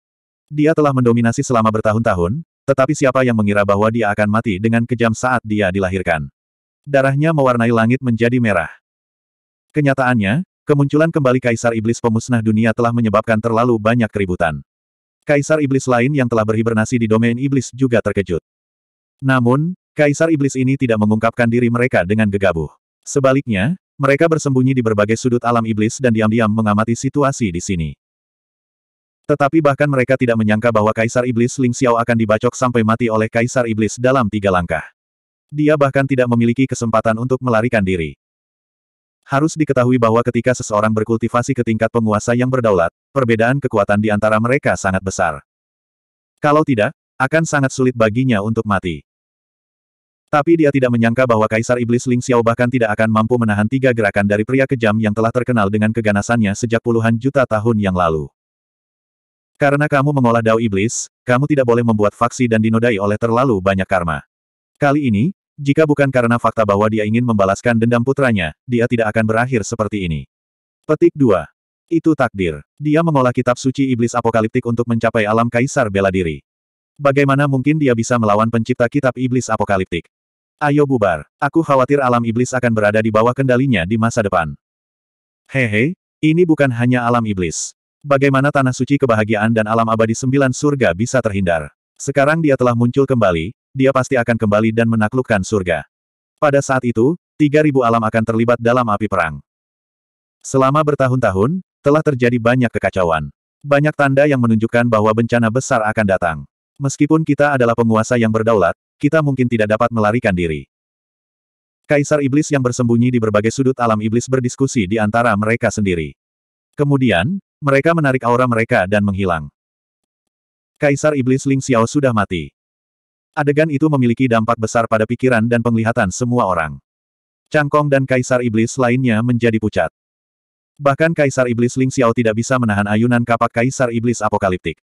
Dia telah mendominasi selama bertahun-tahun, tetapi siapa yang mengira bahwa dia akan mati dengan kejam saat dia dilahirkan? Darahnya mewarnai langit menjadi merah. Kenyataannya, kemunculan kembali Kaisar Iblis Pemusnah Dunia telah menyebabkan terlalu banyak keributan. Kaisar Iblis lain yang telah berhibernasi di domain Iblis juga terkejut. Namun, Kaisar Iblis ini tidak mengungkapkan diri mereka dengan gegabah. Sebaliknya, mereka bersembunyi di berbagai sudut alam Iblis dan diam-diam mengamati situasi di sini. Tetapi bahkan mereka tidak menyangka bahwa Kaisar Iblis Ling Xiao akan dibacok sampai mati oleh Kaisar Iblis dalam tiga langkah. Dia bahkan tidak memiliki kesempatan untuk melarikan diri. Harus diketahui bahwa ketika seseorang berkultivasi ke tingkat penguasa yang berdaulat, perbedaan kekuatan di antara mereka sangat besar. Kalau tidak, akan sangat sulit baginya untuk mati. Tapi dia tidak menyangka bahwa Kaisar Iblis Ling Xiao bahkan tidak akan mampu menahan tiga gerakan dari pria kejam yang telah terkenal dengan keganasannya sejak puluhan juta tahun yang lalu. Karena kamu mengolah dao iblis, kamu tidak boleh membuat faksi dan dinodai oleh terlalu banyak karma. Kali ini, jika bukan karena fakta bahwa dia ingin membalaskan dendam putranya, dia tidak akan berakhir seperti ini. Petik 2. Itu takdir. Dia mengolah kitab suci iblis apokaliptik untuk mencapai alam kaisar bela diri. Bagaimana mungkin dia bisa melawan pencipta kitab iblis apokaliptik? Ayo bubar. Aku khawatir alam iblis akan berada di bawah kendalinya di masa depan. Hehe, ini bukan hanya alam iblis. Bagaimana tanah suci kebahagiaan dan alam abadi sembilan surga bisa terhindar? Sekarang dia telah muncul kembali, dia pasti akan kembali dan menaklukkan surga. Pada saat itu, 3000 alam akan terlibat dalam api perang. Selama bertahun-tahun, telah terjadi banyak kekacauan. Banyak tanda yang menunjukkan bahwa bencana besar akan datang. Meskipun kita adalah penguasa yang berdaulat, kita mungkin tidak dapat melarikan diri. Kaisar Iblis yang bersembunyi di berbagai sudut alam iblis berdiskusi di antara mereka sendiri. Kemudian, mereka menarik aura mereka dan menghilang. Kaisar Iblis Ling Xiao sudah mati. Adegan itu memiliki dampak besar pada pikiran dan penglihatan semua orang. Cangkong dan Kaisar Iblis lainnya menjadi pucat. Bahkan Kaisar Iblis Ling Xiao tidak bisa menahan ayunan kapak Kaisar Iblis Apokaliptik.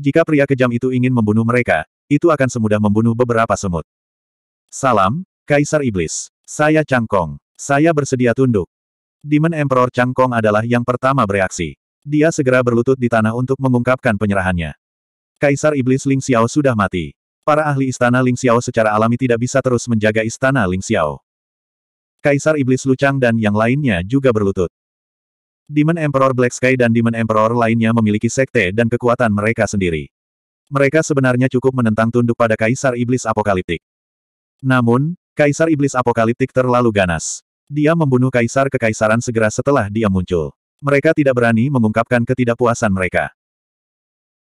Jika pria kejam itu ingin membunuh mereka, itu akan semudah membunuh beberapa semut. Salam, Kaisar Iblis. Saya Cangkong. Saya bersedia tunduk. Demon Emperor Cangkong adalah yang pertama bereaksi. Dia segera berlutut di tanah untuk mengungkapkan penyerahannya. Kaisar Iblis Ling Xiao sudah mati. Para ahli istana Ling Xiao secara alami tidak bisa terus menjaga istana Ling Xiao. Kaisar Iblis Lucang dan yang lainnya juga berlutut. Demon Emperor Black Sky dan Demon Emperor lainnya memiliki sekte dan kekuatan mereka sendiri. Mereka sebenarnya cukup menentang tunduk pada Kaisar Iblis Apokaliptik. Namun, Kaisar Iblis Apokaliptik terlalu ganas. Dia membunuh Kaisar Kekaisaran segera setelah dia muncul. Mereka tidak berani mengungkapkan ketidakpuasan mereka.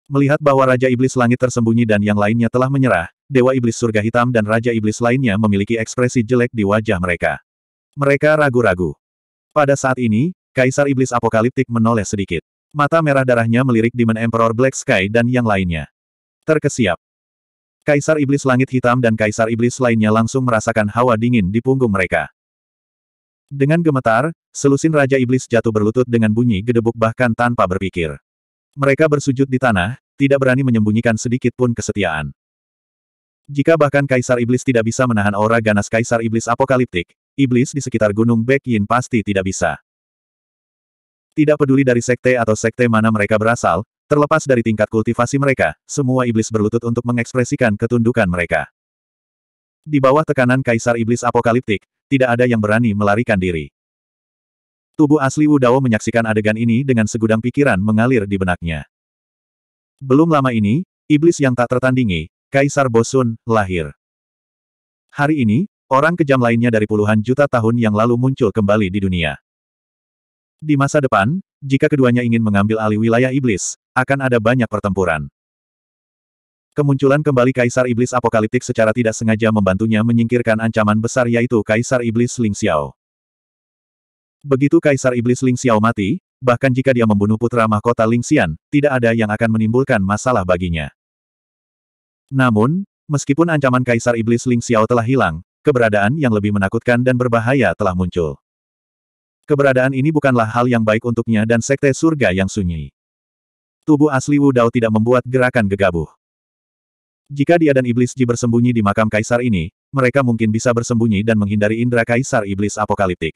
Melihat bahwa Raja Iblis Langit tersembunyi dan yang lainnya telah menyerah, Dewa Iblis Surga Hitam dan Raja Iblis lainnya memiliki ekspresi jelek di wajah mereka. Mereka ragu-ragu. Pada saat ini, Kaisar Iblis Apokaliptik menoleh sedikit. Mata merah darahnya melirik Demon Emperor Black Sky dan yang lainnya. Terkesiap. Kaisar Iblis Langit Hitam dan Kaisar Iblis lainnya langsung merasakan hawa dingin di punggung mereka. Dengan gemetar, selusin Raja Iblis jatuh berlutut dengan bunyi gedebuk bahkan tanpa berpikir. Mereka bersujud di tanah, tidak berani menyembunyikan sedikit pun kesetiaan. Jika bahkan Kaisar Iblis tidak bisa menahan aura ganas Kaisar Iblis apokaliptik, Iblis di sekitar Gunung Baek Yin pasti tidak bisa. Tidak peduli dari sekte atau sekte mana mereka berasal, terlepas dari tingkat kultivasi mereka, semua iblis berlutut untuk mengekspresikan ketundukan mereka. Di bawah tekanan Kaisar Iblis apokaliptik, tidak ada yang berani melarikan diri. Tubuh asli Wu Dao menyaksikan adegan ini dengan segudang pikiran mengalir di benaknya. Belum lama ini, iblis yang tak tertandingi, Kaisar Bosun, lahir. Hari ini, orang kejam lainnya dari puluhan juta tahun yang lalu muncul kembali di dunia. Di masa depan, jika keduanya ingin mengambil alih wilayah iblis, akan ada banyak pertempuran. Kemunculan kembali Kaisar Iblis Apokaliptik secara tidak sengaja membantunya menyingkirkan ancaman besar yaitu Kaisar Iblis Ling Xiao. Begitu Kaisar Iblis Ling Xiao mati, bahkan jika dia membunuh putra mahkota Ling Xian, tidak ada yang akan menimbulkan masalah baginya. Namun, meskipun ancaman Kaisar Iblis Ling Xiao telah hilang, keberadaan yang lebih menakutkan dan berbahaya telah muncul. Keberadaan ini bukanlah hal yang baik untuknya dan sekte surga yang sunyi. Tubuh asli Wu Dao tidak membuat gerakan gegabah. Jika dia dan Iblis Ji bersembunyi di makam Kaisar ini, mereka mungkin bisa bersembunyi dan menghindari indera Kaisar Iblis Apokaliptik.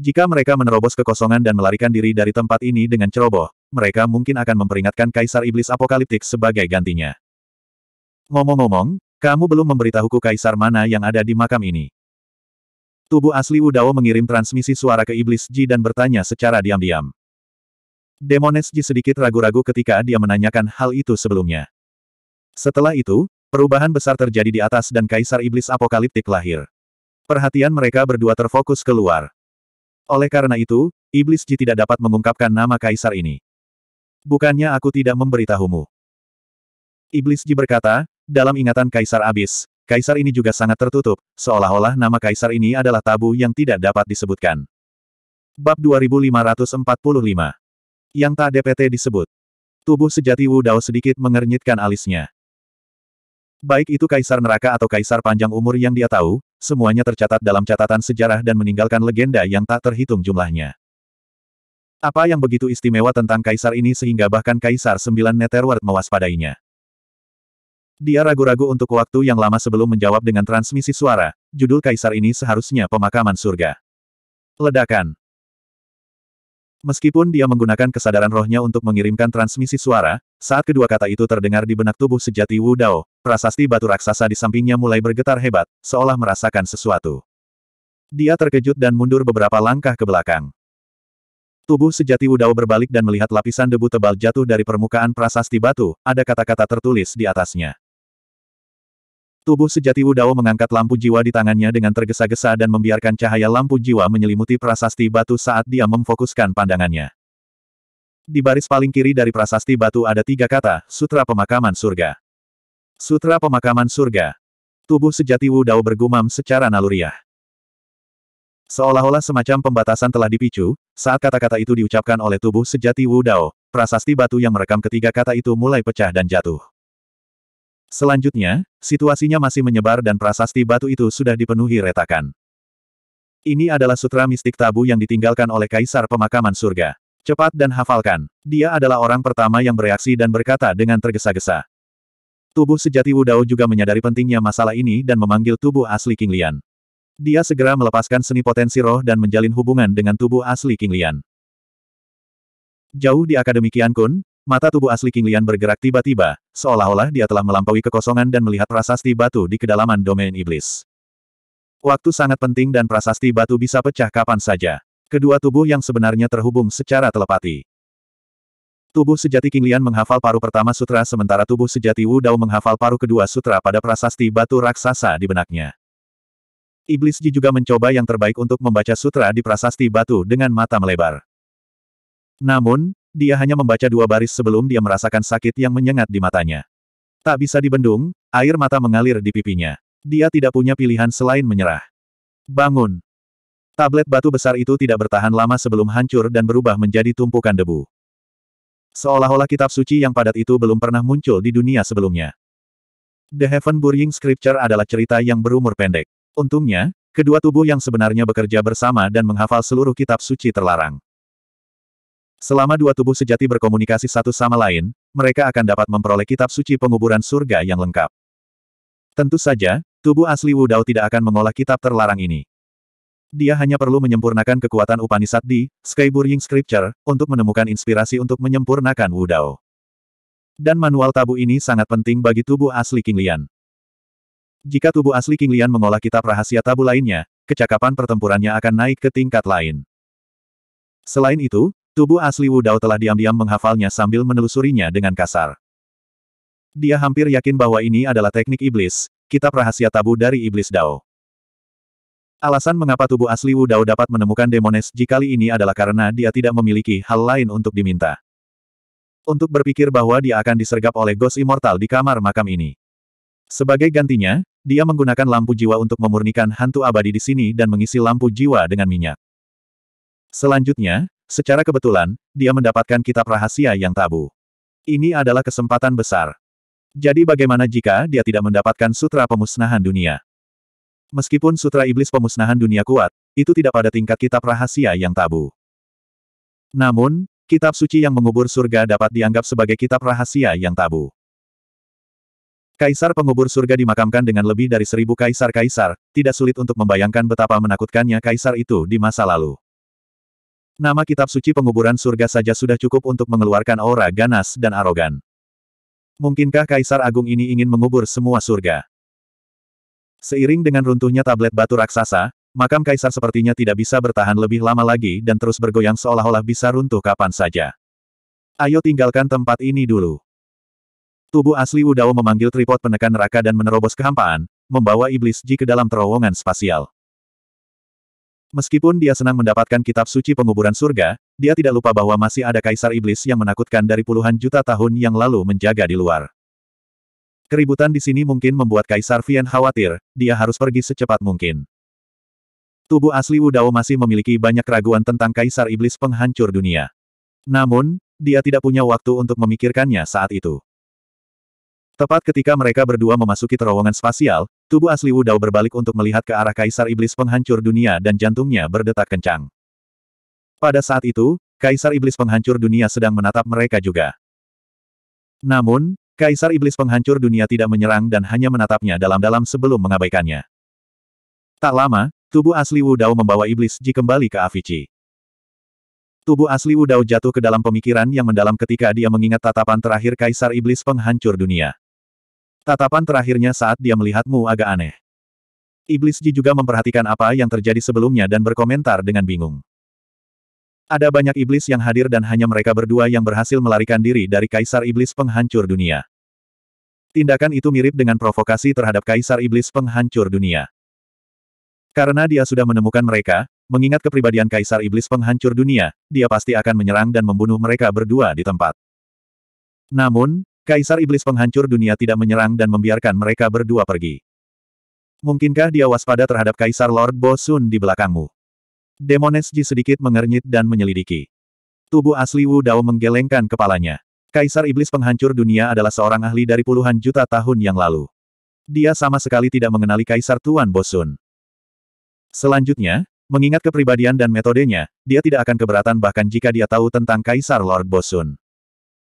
Jika mereka menerobos kekosongan dan melarikan diri dari tempat ini dengan ceroboh, mereka mungkin akan memperingatkan Kaisar Iblis Apokaliptik sebagai gantinya. Ngomong-ngomong, kamu belum memberitahuku Kaisar mana yang ada di makam ini. Tubuh asli Wudao mengirim transmisi suara ke Iblis Ji dan bertanya secara diam-diam. Demones Ji sedikit ragu-ragu ketika dia menanyakan hal itu sebelumnya. Setelah itu, perubahan besar terjadi di atas dan Kaisar Iblis Apokaliptik lahir. Perhatian mereka berdua terfokus keluar. Oleh karena itu, Iblis Ji tidak dapat mengungkapkan nama Kaisar ini. Bukannya aku tidak memberitahumu. Iblis Ji berkata, dalam ingatan Kaisar Abis, Kaisar ini juga sangat tertutup, seolah-olah nama Kaisar ini adalah tabu yang tidak dapat disebutkan. Bab 2545 Yang tak DPT disebut. Tubuh sejati Wu Dao sedikit mengernyitkan alisnya. Baik itu kaisar neraka atau kaisar panjang umur yang dia tahu, semuanya tercatat dalam catatan sejarah dan meninggalkan legenda yang tak terhitung jumlahnya. Apa yang begitu istimewa tentang kaisar ini sehingga bahkan kaisar sembilan Netherworld mewaspadainya? Dia ragu-ragu untuk waktu yang lama sebelum menjawab dengan transmisi suara, judul kaisar ini seharusnya pemakaman surga. Ledakan. Meskipun dia menggunakan kesadaran rohnya untuk mengirimkan transmisi suara, saat kedua kata itu terdengar di benak tubuh sejati Wu Dao, Prasasti batu raksasa di sampingnya mulai bergetar hebat, seolah merasakan sesuatu. Dia terkejut dan mundur beberapa langkah ke belakang. Tubuh sejati Wudao berbalik dan melihat lapisan debu tebal jatuh dari permukaan prasasti batu, ada kata-kata tertulis di atasnya. Tubuh sejati Wudao mengangkat lampu jiwa di tangannya dengan tergesa-gesa dan membiarkan cahaya lampu jiwa menyelimuti prasasti batu saat dia memfokuskan pandangannya. Di baris paling kiri dari prasasti batu ada tiga kata, Sutra Pemakaman Surga. Sutra Pemakaman Surga. Tubuh sejati Wu Dao bergumam secara naluriah. Seolah-olah semacam pembatasan telah dipicu, saat kata-kata itu diucapkan oleh tubuh sejati Wu Dao, prasasti batu yang merekam ketiga kata itu mulai pecah dan jatuh. Selanjutnya, situasinya masih menyebar dan prasasti batu itu sudah dipenuhi retakan. Ini adalah sutra mistik tabu yang ditinggalkan oleh Kaisar Pemakaman Surga. Cepat dan hafalkan. Dia adalah orang pertama yang bereaksi dan berkata dengan tergesa-gesa. Tubuh sejati Wu Dao juga menyadari pentingnya masalah ini dan memanggil tubuh asli King Lian. Dia segera melepaskan seni potensi roh dan menjalin hubungan dengan tubuh asli King Lian. Jauh di Akademi Kian Kun, mata tubuh asli King Lian bergerak tiba-tiba, seolah-olah dia telah melampaui kekosongan dan melihat prasasti batu di kedalaman domain iblis. Waktu sangat penting dan prasasti batu bisa pecah kapan saja. Kedua tubuh yang sebenarnya terhubung secara telepati. Tubuh sejati King Lian menghafal paruh pertama sutra sementara tubuh sejati Wu Dao menghafal paruh kedua sutra pada prasasti batu raksasa di benaknya. Iblis Ji juga mencoba yang terbaik untuk membaca sutra di prasasti batu dengan mata melebar. Namun, dia hanya membaca dua baris sebelum dia merasakan sakit yang menyengat di matanya. Tak bisa dibendung, air mata mengalir di pipinya. Dia tidak punya pilihan selain menyerah. Bangun! Tablet batu besar itu tidak bertahan lama sebelum hancur dan berubah menjadi tumpukan debu. Seolah-olah kitab suci yang padat itu belum pernah muncul di dunia sebelumnya. The Heaven Burying Scripture adalah cerita yang berumur pendek. Untungnya, kedua tubuh yang sebenarnya bekerja bersama dan menghafal seluruh kitab suci terlarang. Selama dua tubuh sejati berkomunikasi satu sama lain, mereka akan dapat memperoleh kitab suci penguburan surga yang lengkap. Tentu saja, tubuh asli Wudao tidak akan mengolah kitab terlarang ini. Dia hanya perlu menyempurnakan kekuatan Upanishad di Sky Burying Scripture untuk menemukan inspirasi untuk menyempurnakan Wudao. Dan manual tabu ini sangat penting bagi tubuh asli King Lian. Jika tubuh asli King Lian mengolah kitab rahasia tabu lainnya, kecakapan pertempurannya akan naik ke tingkat lain. Selain itu, tubuh asli Wudao telah diam-diam menghafalnya sambil menelusurinya dengan kasar. Dia hampir yakin bahwa ini adalah teknik iblis, kitab rahasia tabu dari iblis Dao. Alasan mengapa tubuh asli Wu Dao dapat menemukan demones kali ini adalah karena dia tidak memiliki hal lain untuk diminta. Untuk berpikir bahwa dia akan disergap oleh Ghost Immortal di kamar makam ini. Sebagai gantinya, dia menggunakan lampu jiwa untuk memurnikan hantu abadi di sini dan mengisi lampu jiwa dengan minyak. Selanjutnya, secara kebetulan, dia mendapatkan kitab rahasia yang tabu. Ini adalah kesempatan besar. Jadi bagaimana jika dia tidak mendapatkan sutra pemusnahan dunia? Meskipun sutra iblis pemusnahan dunia kuat, itu tidak pada tingkat kitab rahasia yang tabu. Namun, kitab suci yang mengubur surga dapat dianggap sebagai kitab rahasia yang tabu. Kaisar pengubur surga dimakamkan dengan lebih dari seribu kaisar-kaisar, tidak sulit untuk membayangkan betapa menakutkannya kaisar itu di masa lalu. Nama kitab suci penguburan surga saja sudah cukup untuk mengeluarkan aura ganas dan arogan. Mungkinkah kaisar agung ini ingin mengubur semua surga? Seiring dengan runtuhnya tablet batu raksasa, makam kaisar sepertinya tidak bisa bertahan lebih lama lagi dan terus bergoyang seolah-olah bisa runtuh kapan saja. Ayo tinggalkan tempat ini dulu. Tubuh asli Wudao memanggil tripod penekan neraka dan menerobos kehampaan, membawa iblis Ji ke dalam terowongan spasial. Meskipun dia senang mendapatkan kitab suci penguburan surga, dia tidak lupa bahwa masih ada kaisar iblis yang menakutkan dari puluhan juta tahun yang lalu menjaga di luar. Keributan di sini mungkin membuat Kaisar Vian khawatir, dia harus pergi secepat mungkin. Tubuh asli Wudao masih memiliki banyak keraguan tentang Kaisar Iblis penghancur dunia. Namun, dia tidak punya waktu untuk memikirkannya saat itu. Tepat ketika mereka berdua memasuki terowongan spasial, tubuh asli Wudao berbalik untuk melihat ke arah Kaisar Iblis Penghancur Dunia dan jantungnya berdetak kencang. Pada saat itu, Kaisar Iblis Penghancur Dunia sedang menatap mereka juga. Namun, Kaisar Iblis Penghancur Dunia tidak menyerang dan hanya menatapnya dalam-dalam sebelum mengabaikannya. Tak lama, tubuh asli Dao membawa Iblis Ji kembali ke Avicii. Tubuh asli Dao jatuh ke dalam pemikiran yang mendalam ketika dia mengingat tatapan terakhir Kaisar Iblis Penghancur Dunia. Tatapan terakhirnya saat dia melihatmu agak aneh. Iblis Ji juga memperhatikan apa yang terjadi sebelumnya dan berkomentar dengan bingung. Ada banyak iblis yang hadir dan hanya mereka berdua yang berhasil melarikan diri dari Kaisar Iblis Penghancur Dunia. Tindakan itu mirip dengan provokasi terhadap Kaisar Iblis Penghancur Dunia. Karena dia sudah menemukan mereka, mengingat kepribadian Kaisar Iblis Penghancur Dunia, dia pasti akan menyerang dan membunuh mereka berdua di tempat. Namun, Kaisar Iblis Penghancur Dunia tidak menyerang dan membiarkan mereka berdua pergi. Mungkinkah dia waspada terhadap Kaisar Lord Bosun di belakangmu? Demones Ji sedikit mengernyit dan menyelidiki. Tubuh asli Wu Dao menggelengkan kepalanya. Kaisar Iblis Penghancur Dunia adalah seorang ahli dari puluhan juta tahun yang lalu. Dia sama sekali tidak mengenali Kaisar Tuan Bosun. Selanjutnya, mengingat kepribadian dan metodenya, dia tidak akan keberatan bahkan jika dia tahu tentang Kaisar Lord Bosun.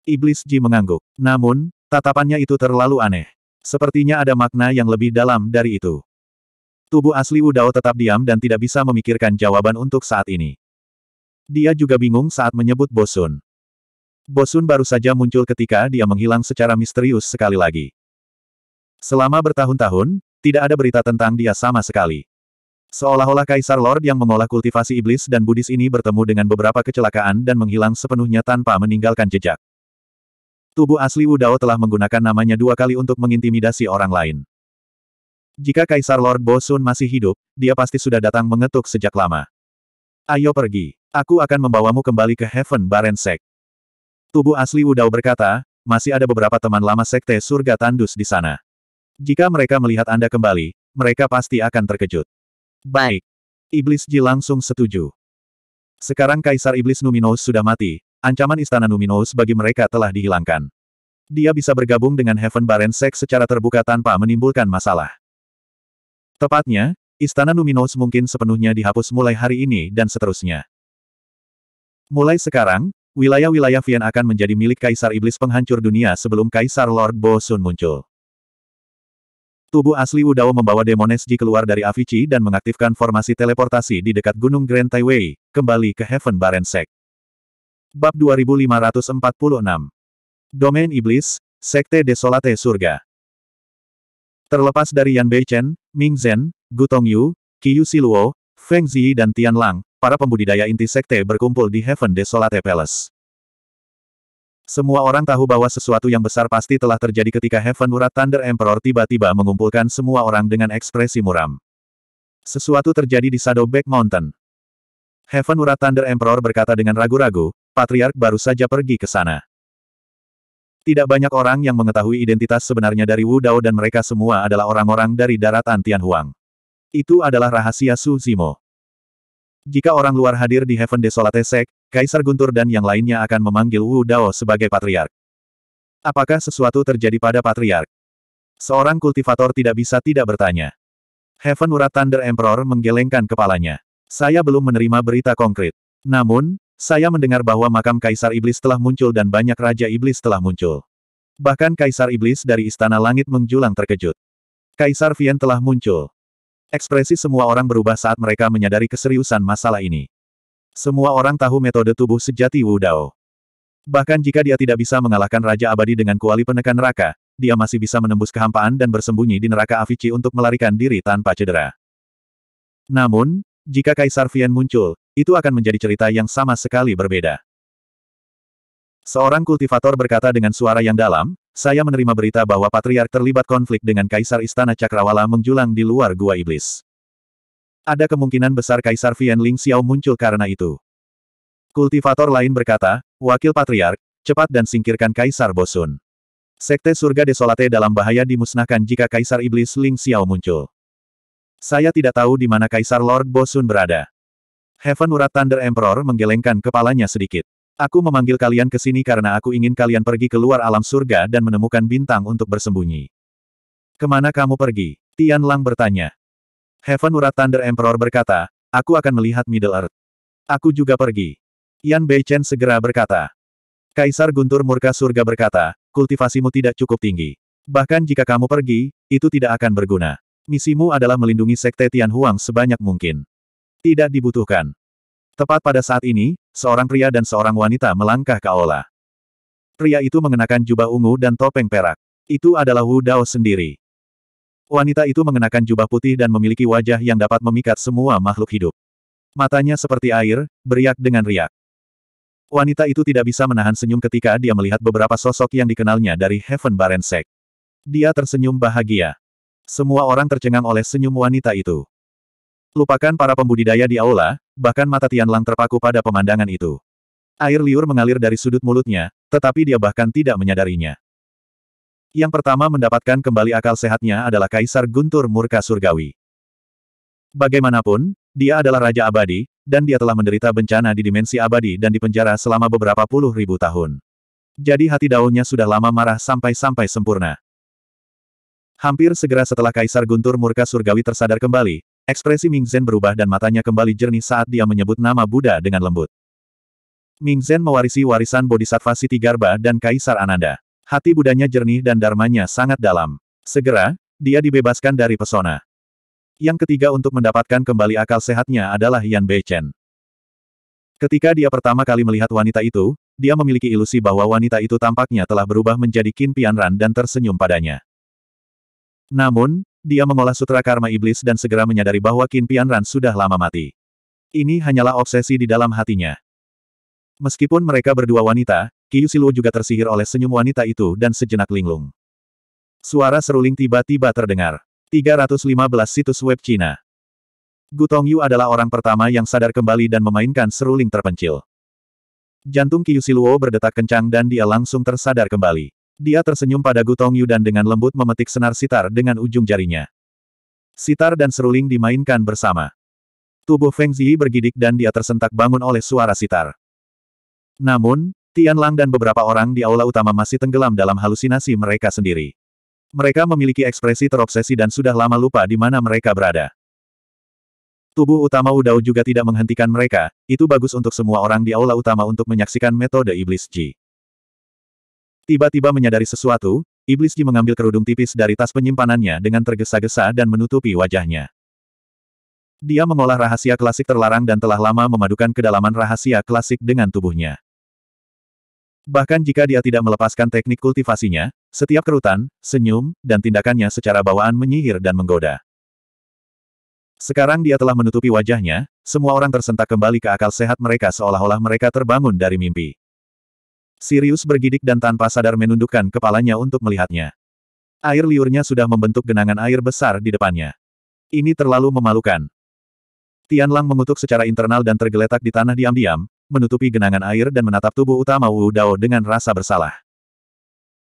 Iblis Ji mengangguk. Namun, tatapannya itu terlalu aneh. Sepertinya ada makna yang lebih dalam dari itu. Tubuh asli Wu Dao tetap diam dan tidak bisa memikirkan jawaban untuk saat ini. Dia juga bingung saat menyebut Bosun. Bosun baru saja muncul ketika dia menghilang secara misterius sekali lagi. Selama bertahun-tahun, tidak ada berita tentang dia sama sekali. Seolah-olah Kaisar Lord yang mengolah kultivasi iblis dan Buddhis ini bertemu dengan beberapa kecelakaan dan menghilang sepenuhnya tanpa meninggalkan jejak. Tubuh asli Wu Dao telah menggunakan namanya dua kali untuk mengintimidasi orang lain. Jika Kaisar Lord Bosun masih hidup, dia pasti sudah datang mengetuk sejak lama. Ayo pergi. Aku akan membawamu kembali ke Heaven Barensek. Tubuh asli Udao berkata, masih ada beberapa teman lama Sekte Surga Tandus di sana. Jika mereka melihat Anda kembali, mereka pasti akan terkejut. Baik. Iblis Ji langsung setuju. Sekarang Kaisar Iblis Numinous sudah mati, ancaman Istana Numinous bagi mereka telah dihilangkan. Dia bisa bergabung dengan Heaven Barensek secara terbuka tanpa menimbulkan masalah. Tepatnya, Istana Numinous mungkin sepenuhnya dihapus mulai hari ini dan seterusnya. Mulai sekarang, wilayah-wilayah Vian akan menjadi milik Kaisar Iblis Penghancur Dunia sebelum Kaisar Lord Bo Sun muncul. Tubuh asli Wudao membawa Demones Ji keluar dari Avicii dan mengaktifkan formasi teleportasi di dekat Gunung Grand Taiwei, kembali ke Heaven Barensek. Bab 2546 Domain Iblis, Sekte Desolate Surga Terlepas dari Yan Beichen, Ming Zhen, Gu Tongyu, Yu Siluo, Feng Ziyi dan Tian Lang, para pembudidaya inti sekte berkumpul di Heaven Desolate Palace. Semua orang tahu bahwa sesuatu yang besar pasti telah terjadi ketika Heaven Urat Thunder Emperor tiba-tiba mengumpulkan semua orang dengan ekspresi muram. Sesuatu terjadi di Shadowback Mountain. Heaven Urat Thunder Emperor berkata dengan ragu-ragu, Patriark baru saja pergi ke sana. Tidak banyak orang yang mengetahui identitas sebenarnya dari Wu Dao dan mereka semua adalah orang-orang dari daratan Tianhuang. Itu adalah rahasia Su Zimo. Jika orang luar hadir di Heaven Desolate Sek, Kaisar Guntur dan yang lainnya akan memanggil Wu Dao sebagai patriark. Apakah sesuatu terjadi pada patriark? Seorang kultivator tidak bisa tidak bertanya. Heaven Urat Thunder Emperor menggelengkan kepalanya. Saya belum menerima berita konkret. Namun, saya mendengar bahwa makam Kaisar Iblis telah muncul dan banyak Raja Iblis telah muncul. Bahkan Kaisar Iblis dari Istana Langit menjulang terkejut. Kaisar Vian telah muncul. Ekspresi semua orang berubah saat mereka menyadari keseriusan masalah ini. Semua orang tahu metode tubuh sejati Wu Dao. Bahkan jika dia tidak bisa mengalahkan Raja Abadi dengan kuali penekan neraka, dia masih bisa menembus kehampaan dan bersembunyi di neraka Avici untuk melarikan diri tanpa cedera. Namun, jika Kaisar Vian muncul, itu akan menjadi cerita yang sama sekali berbeda. Seorang kultivator berkata dengan suara yang dalam, saya menerima berita bahwa Patriark terlibat konflik dengan Kaisar Istana Cakrawala menjulang di luar Gua Iblis. Ada kemungkinan besar Kaisar Vian Ling Xiao muncul karena itu. Kultivator lain berkata, Wakil Patriark, cepat dan singkirkan Kaisar Bosun. Sekte Surga Desolate dalam bahaya dimusnahkan jika Kaisar Iblis Ling Xiao muncul. Saya tidak tahu di mana Kaisar Lord Bosun berada. Heaven Urat Thunder Emperor menggelengkan kepalanya sedikit. Aku memanggil kalian ke sini karena aku ingin kalian pergi ke luar alam surga dan menemukan bintang untuk bersembunyi. Kemana kamu pergi? Tian Lang bertanya. Heaven Urat Thunder Emperor berkata, aku akan melihat Middle Earth. Aku juga pergi. Yan Bei Chen segera berkata. Kaisar Guntur Murka Surga berkata, kultivasimu tidak cukup tinggi. Bahkan jika kamu pergi, itu tidak akan berguna. Misimu adalah melindungi Sekte Tianhuang sebanyak mungkin. Tidak dibutuhkan. Tepat pada saat ini, seorang pria dan seorang wanita melangkah ke aula. Pria itu mengenakan jubah ungu dan topeng perak. Itu adalah Wu Dao sendiri. Wanita itu mengenakan jubah putih dan memiliki wajah yang dapat memikat semua makhluk hidup. Matanya seperti air, beriak dengan riak. Wanita itu tidak bisa menahan senyum ketika dia melihat beberapa sosok yang dikenalnya dari Heaven Barensek. Sect. Dia tersenyum bahagia. Semua orang tercengang oleh senyum wanita itu. Lupakan para pembudidaya di aula, bahkan mata Tianlang terpaku pada pemandangan itu. Air liur mengalir dari sudut mulutnya, tetapi dia bahkan tidak menyadarinya. Yang pertama mendapatkan kembali akal sehatnya adalah Kaisar Guntur Murka Surgawi. Bagaimanapun, dia adalah Raja Abadi, dan dia telah menderita bencana di dimensi abadi dan dipenjara selama beberapa puluh ribu tahun. Jadi hati daunnya sudah lama marah sampai-sampai sempurna. Hampir segera setelah Kaisar Guntur Murka Surgawi tersadar kembali, ekspresi Ming Zhen berubah dan matanya kembali jernih saat dia menyebut nama Buddha dengan lembut. Ming Zhen mewarisi warisan Bodhisattva Siti Garba dan Kaisar Ananda. Hati budanya jernih dan dharmanya sangat dalam. Segera, dia dibebaskan dari pesona. Yang ketiga untuk mendapatkan kembali akal sehatnya adalah Yan Beichen. Ketika dia pertama kali melihat wanita itu, dia memiliki ilusi bahwa wanita itu tampaknya telah berubah menjadi Qin Pianran dan tersenyum padanya. Namun, dia mengolah sutra karma iblis dan segera menyadari bahwa Qin Pianran sudah lama mati. Ini hanyalah obsesi di dalam hatinya. Meskipun mereka berdua wanita, Siluo juga tersihir oleh senyum wanita itu dan sejenak linglung. Suara seruling tiba-tiba terdengar. 315 situs web Cina. Gu Tongyu adalah orang pertama yang sadar kembali dan memainkan seruling terpencil. Jantung Siluo berdetak kencang dan dia langsung tersadar kembali. Dia tersenyum pada Gutong Yu dan dengan lembut memetik senar sitar dengan ujung jarinya. Sitar dan seruling dimainkan bersama. Tubuh Feng Ziyi bergidik dan dia tersentak bangun oleh suara sitar. Namun, Tian Lang dan beberapa orang di aula utama masih tenggelam dalam halusinasi mereka sendiri. Mereka memiliki ekspresi terobsesi dan sudah lama lupa di mana mereka berada. Tubuh utama Udao juga tidak menghentikan mereka, itu bagus untuk semua orang di aula utama untuk menyaksikan metode iblis Ji. Tiba-tiba menyadari sesuatu, Iblis Ji mengambil kerudung tipis dari tas penyimpanannya dengan tergesa-gesa dan menutupi wajahnya. Dia mengolah rahasia klasik terlarang dan telah lama memadukan kedalaman rahasia klasik dengan tubuhnya. Bahkan jika dia tidak melepaskan teknik kultivasinya, setiap kerutan, senyum, dan tindakannya secara bawaan menyihir dan menggoda. Sekarang dia telah menutupi wajahnya, semua orang tersentak kembali ke akal sehat mereka seolah-olah mereka terbangun dari mimpi. Sirius bergidik dan tanpa sadar menundukkan kepalanya untuk melihatnya. Air liurnya sudah membentuk genangan air besar di depannya. Ini terlalu memalukan. Tianlang mengutuk secara internal dan tergeletak di tanah diam-diam, menutupi genangan air dan menatap tubuh utama Wu Dao dengan rasa bersalah.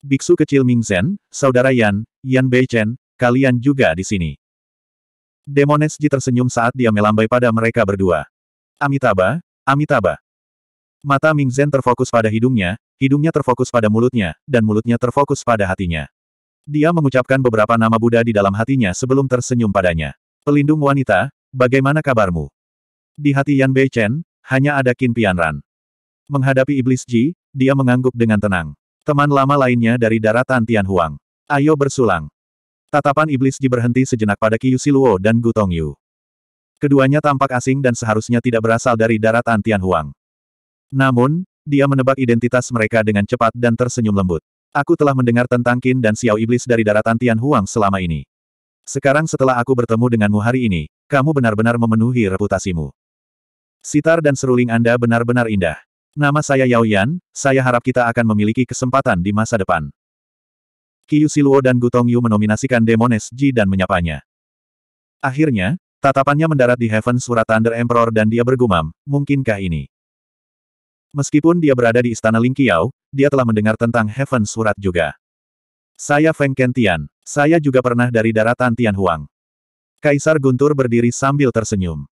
Biksu kecil Ming Zhen, Saudara Yan, Yan Beichen, kalian juga di sini. Demones Ji tersenyum saat dia melambai pada mereka berdua. Amitabha, Amitabha. Mata Ming Zhen terfokus pada hidungnya, hidungnya terfokus pada mulutnya, dan mulutnya terfokus pada hatinya. Dia mengucapkan beberapa nama Buddha di dalam hatinya sebelum tersenyum padanya. Pelindung wanita, bagaimana kabarmu? Di hati Yan Bei Chen, hanya ada Qin Pianran. Menghadapi iblis Ji, dia mengangguk dengan tenang. Teman lama lainnya dari daratan Tianhuang. Ayo bersulang. Tatapan iblis Ji berhenti sejenak pada Qiu Siluo dan Gu Tongyu. Keduanya tampak asing dan seharusnya tidak berasal dari daratan Tianhuang. Namun, dia menebak identitas mereka dengan cepat dan tersenyum lembut. Aku telah mendengar tentang Qin dan Xiao Iblis dari daratan Tian Huang selama ini. Sekarang setelah aku bertemu denganmu hari ini, kamu benar-benar memenuhi reputasimu. Sitar dan seruling Anda benar-benar indah. Nama saya Yao Yan, saya harap kita akan memiliki kesempatan di masa depan. Kiyu Siluo dan Gutong Yu menominasikan Demones Ji dan menyapanya. Akhirnya, tatapannya mendarat di Heaven Surat Thunder Emperor dan dia bergumam, mungkinkah ini? Meskipun dia berada di istana Lingqiao, dia telah mendengar tentang Heaven Surat juga. Saya Feng Kentian. Saya juga pernah dari daratan Tianhuang. Kaisar Guntur berdiri sambil tersenyum.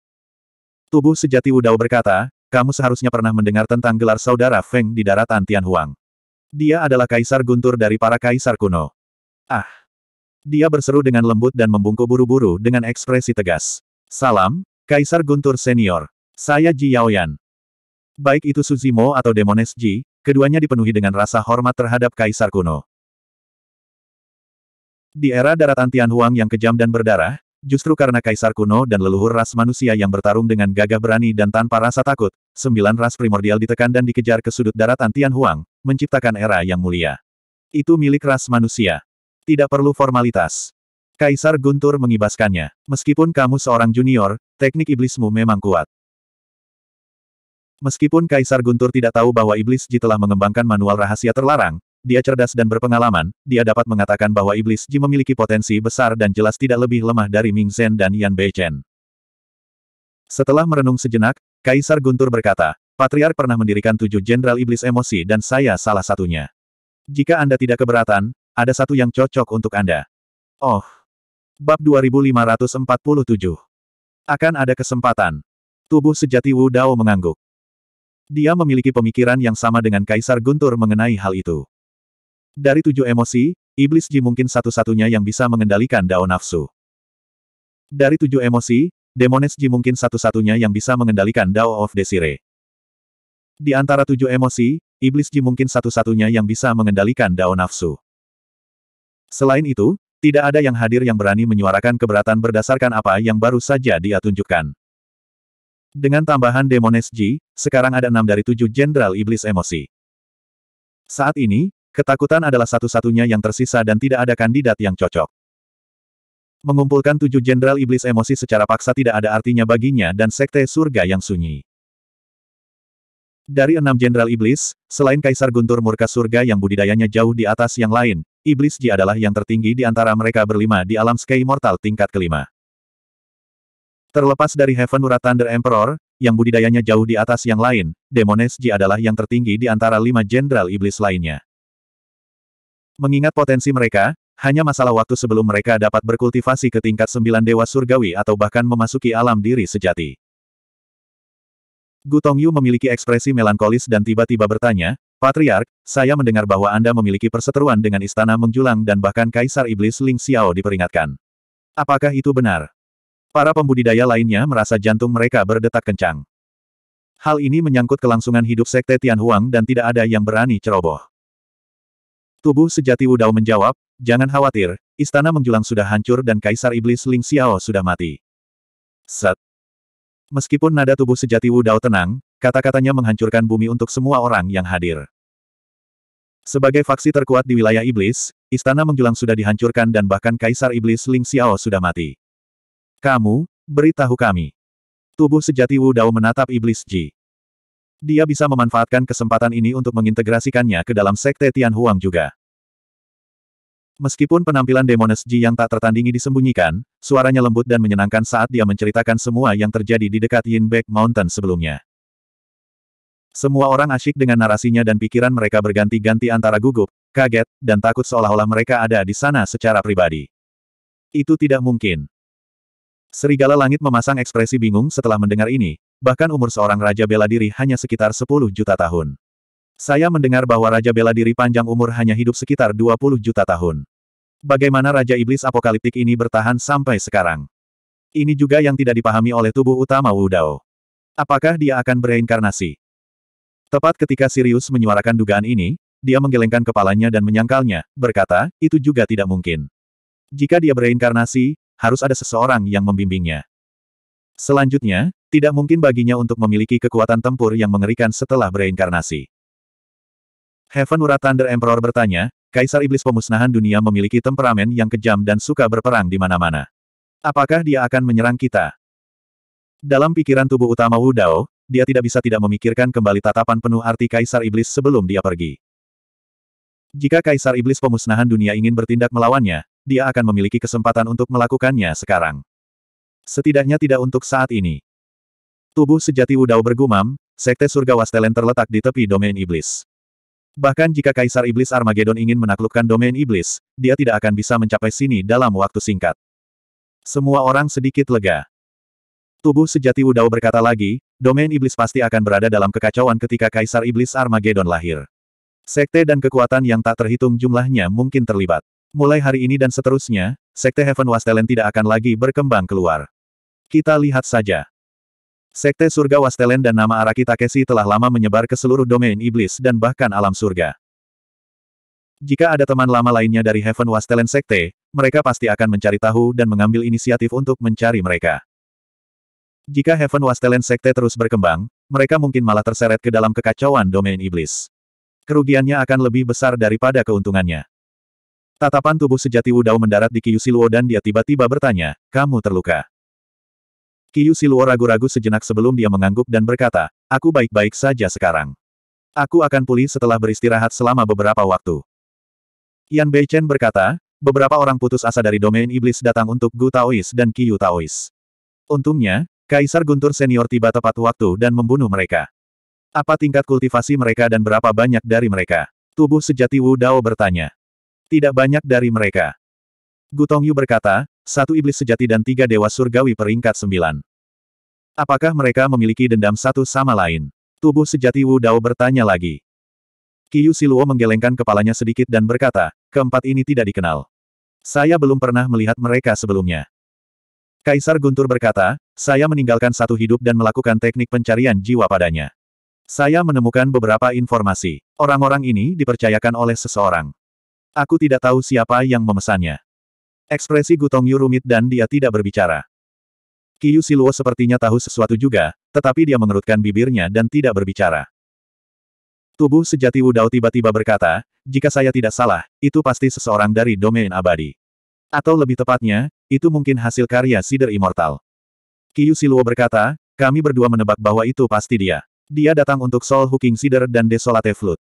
Tubuh sejati Wudao berkata, kamu seharusnya pernah mendengar tentang gelar saudara Feng di daratan Tianhuang. Dia adalah Kaisar Guntur dari para Kaisar kuno. Ah! Dia berseru dengan lembut dan membungkuk buru-buru dengan ekspresi tegas. Salam, Kaisar Guntur Senior. Saya Ji Yaoyan. Baik itu Suzimo atau Demones Ji, keduanya dipenuhi dengan rasa hormat terhadap Kaisar kuno. Di era daratan Tianhuang yang kejam dan berdarah, justru karena Kaisar kuno dan leluhur ras manusia yang bertarung dengan gagah berani dan tanpa rasa takut, sembilan ras primordial ditekan dan dikejar ke sudut daratan Tianhuang, menciptakan era yang mulia. Itu milik ras manusia. Tidak perlu formalitas. Kaisar Guntur mengibaskannya. Meskipun kamu seorang junior, teknik iblismu memang kuat. Meskipun Kaisar Guntur tidak tahu bahwa Iblis Ji telah mengembangkan manual rahasia terlarang, dia cerdas dan berpengalaman, dia dapat mengatakan bahwa Iblis Ji memiliki potensi besar dan jelas tidak lebih lemah dari Ming Zhen dan Yan Beichen. Setelah merenung sejenak, Kaisar Guntur berkata, Patriark pernah mendirikan tujuh jenderal iblis emosi dan saya salah satunya. Jika Anda tidak keberatan, ada satu yang cocok untuk Anda. Oh. Bab 2547. Akan ada kesempatan. Tubuh sejati Wu Dao mengangguk. Dia memiliki pemikiran yang sama dengan Kaisar Guntur mengenai hal itu. Dari tujuh emosi, Iblis Ji mungkin satu-satunya yang bisa mengendalikan Dao Nafsu. Dari tujuh emosi, Demones Ji mungkin satu-satunya yang bisa mengendalikan Dao of Desire. Di antara tujuh emosi, Iblis Ji mungkin satu-satunya yang bisa mengendalikan Dao Nafsu. Selain itu, tidak ada yang hadir yang berani menyuarakan keberatan berdasarkan apa yang baru saja dia tunjukkan. Dengan tambahan Demones G, sekarang ada enam dari tujuh Jenderal Iblis Emosi. Saat ini, ketakutan adalah satu-satunya yang tersisa dan tidak ada kandidat yang cocok. Mengumpulkan tujuh Jenderal Iblis Emosi secara paksa tidak ada artinya baginya dan Sekte Surga yang sunyi. Dari enam Jenderal Iblis, selain Kaisar Guntur Murka Surga yang budidayanya jauh di atas yang lain, Iblis Ji adalah yang tertinggi di antara mereka berlima di alam Sky Mortal tingkat kelima. Terlepas dari Heaven Ura Thunder Emperor, yang budidayanya jauh di atas yang lain, Demones Ji adalah yang tertinggi di antara lima jenderal iblis lainnya. Mengingat potensi mereka, hanya masalah waktu sebelum mereka dapat berkultivasi ke tingkat sembilan dewa surgawi atau bahkan memasuki alam diri sejati. Gutong Yu memiliki ekspresi melankolis dan tiba-tiba bertanya, Patriark, saya mendengar bahwa Anda memiliki perseteruan dengan Istana Menjulang dan bahkan Kaisar Iblis Ling Xiao diperingatkan. Apakah itu benar? Para pembudidaya lainnya merasa jantung mereka berdetak kencang. Hal ini menyangkut kelangsungan hidup Sekte Tianhuang dan tidak ada yang berani ceroboh. Tubuh sejati Wudao menjawab, jangan khawatir, istana menjulang sudah hancur dan Kaisar Iblis Ling Xiao sudah mati. Set. Meskipun nada tubuh sejati Wudao tenang, kata-katanya menghancurkan bumi untuk semua orang yang hadir. Sebagai faksi terkuat di wilayah iblis, istana menjulang sudah dihancurkan dan bahkan Kaisar Iblis Ling Xiao sudah mati. Kamu, beritahu kami. Tubuh sejati Wu Dao menatap iblis Ji. Dia bisa memanfaatkan kesempatan ini untuk mengintegrasikannya ke dalam sekte Tian Huang juga. Meskipun penampilan Demones Ji yang tak tertandingi disembunyikan, suaranya lembut dan menyenangkan saat dia menceritakan semua yang terjadi di dekat Yinbek Mountain sebelumnya. Semua orang asyik dengan narasinya dan pikiran mereka berganti-ganti antara gugup, kaget, dan takut seolah-olah mereka ada di sana secara pribadi. Itu tidak mungkin. Serigala langit memasang ekspresi bingung setelah mendengar ini, bahkan umur seorang Raja Bela Diri hanya sekitar 10 juta tahun. Saya mendengar bahwa Raja Bela Diri panjang umur hanya hidup sekitar 20 juta tahun. Bagaimana Raja Iblis Apokaliptik ini bertahan sampai sekarang? Ini juga yang tidak dipahami oleh tubuh utama Wu Dao. Apakah dia akan bereinkarnasi? Tepat ketika Sirius menyuarakan dugaan ini, dia menggelengkan kepalanya dan menyangkalnya, berkata, itu juga tidak mungkin. Jika dia bereinkarnasi, harus ada seseorang yang membimbingnya. Selanjutnya, tidak mungkin baginya untuk memiliki kekuatan tempur yang mengerikan setelah bereinkarnasi. Heaven Ura Thunder Emperor bertanya, Kaisar Iblis Pemusnahan Dunia memiliki temperamen yang kejam dan suka berperang di mana-mana. Apakah dia akan menyerang kita? Dalam pikiran tubuh utama Wu Dao, dia tidak bisa tidak memikirkan kembali tatapan penuh arti Kaisar Iblis sebelum dia pergi. Jika Kaisar Iblis Pemusnahan Dunia ingin bertindak melawannya, dia akan memiliki kesempatan untuk melakukannya sekarang. Setidaknya tidak untuk saat ini. Tubuh sejati Wudao bergumam, Sekte Surga Wastelen terletak di tepi domain iblis. Bahkan jika Kaisar Iblis Armageddon ingin menaklukkan domain iblis, dia tidak akan bisa mencapai sini dalam waktu singkat. Semua orang sedikit lega. Tubuh sejati Wudao berkata lagi, domain iblis pasti akan berada dalam kekacauan ketika Kaisar Iblis Armageddon lahir. Sekte dan kekuatan yang tak terhitung jumlahnya mungkin terlibat. Mulai hari ini dan seterusnya, Sekte Heaven Wastelen tidak akan lagi berkembang keluar. Kita lihat saja. Sekte Surga Wastelen dan nama Araki Takeshi telah lama menyebar ke seluruh domain iblis dan bahkan alam surga. Jika ada teman lama lainnya dari Heaven Wastelen Sekte, mereka pasti akan mencari tahu dan mengambil inisiatif untuk mencari mereka. Jika Heaven Wastelen Sekte terus berkembang, mereka mungkin malah terseret ke dalam kekacauan domain iblis. Kerugiannya akan lebih besar daripada keuntungannya. Tatapan tubuh sejati Wu Dao mendarat di Kiyu Siluo dan dia tiba-tiba bertanya, kamu terluka. Kiyu Siluo ragu-ragu sejenak sebelum dia mengangguk dan berkata, aku baik-baik saja sekarang. Aku akan pulih setelah beristirahat selama beberapa waktu. Yan Beichen berkata, beberapa orang putus asa dari domain iblis datang untuk Gu Taois dan Kiyu Taois. Untungnya, Kaisar Guntur Senior tiba tepat waktu dan membunuh mereka. Apa tingkat kultivasi mereka dan berapa banyak dari mereka? Tubuh sejati Wu Dao bertanya. Tidak banyak dari mereka. Gutongyu berkata, satu iblis sejati dan tiga dewa surgawi peringkat sembilan. Apakah mereka memiliki dendam satu sama lain? Tubuh sejati Wu Dao bertanya lagi. Kiyu Siluo menggelengkan kepalanya sedikit dan berkata, keempat ini tidak dikenal. Saya belum pernah melihat mereka sebelumnya. Kaisar Guntur berkata, saya meninggalkan satu hidup dan melakukan teknik pencarian jiwa padanya. Saya menemukan beberapa informasi. Orang-orang ini dipercayakan oleh seseorang. Aku tidak tahu siapa yang memesannya. Ekspresi Gutong Yu rumit dan dia tidak berbicara. Kiyu Siluo sepertinya tahu sesuatu juga, tetapi dia mengerutkan bibirnya dan tidak berbicara. Tubuh sejati Wu Dao tiba-tiba berkata, jika saya tidak salah, itu pasti seseorang dari domain abadi. Atau lebih tepatnya, itu mungkin hasil karya Sider Immortal. Kiyu Siluo berkata, kami berdua menebak bahwa itu pasti dia. Dia datang untuk Soul Hooking Sider dan Desolate Flute.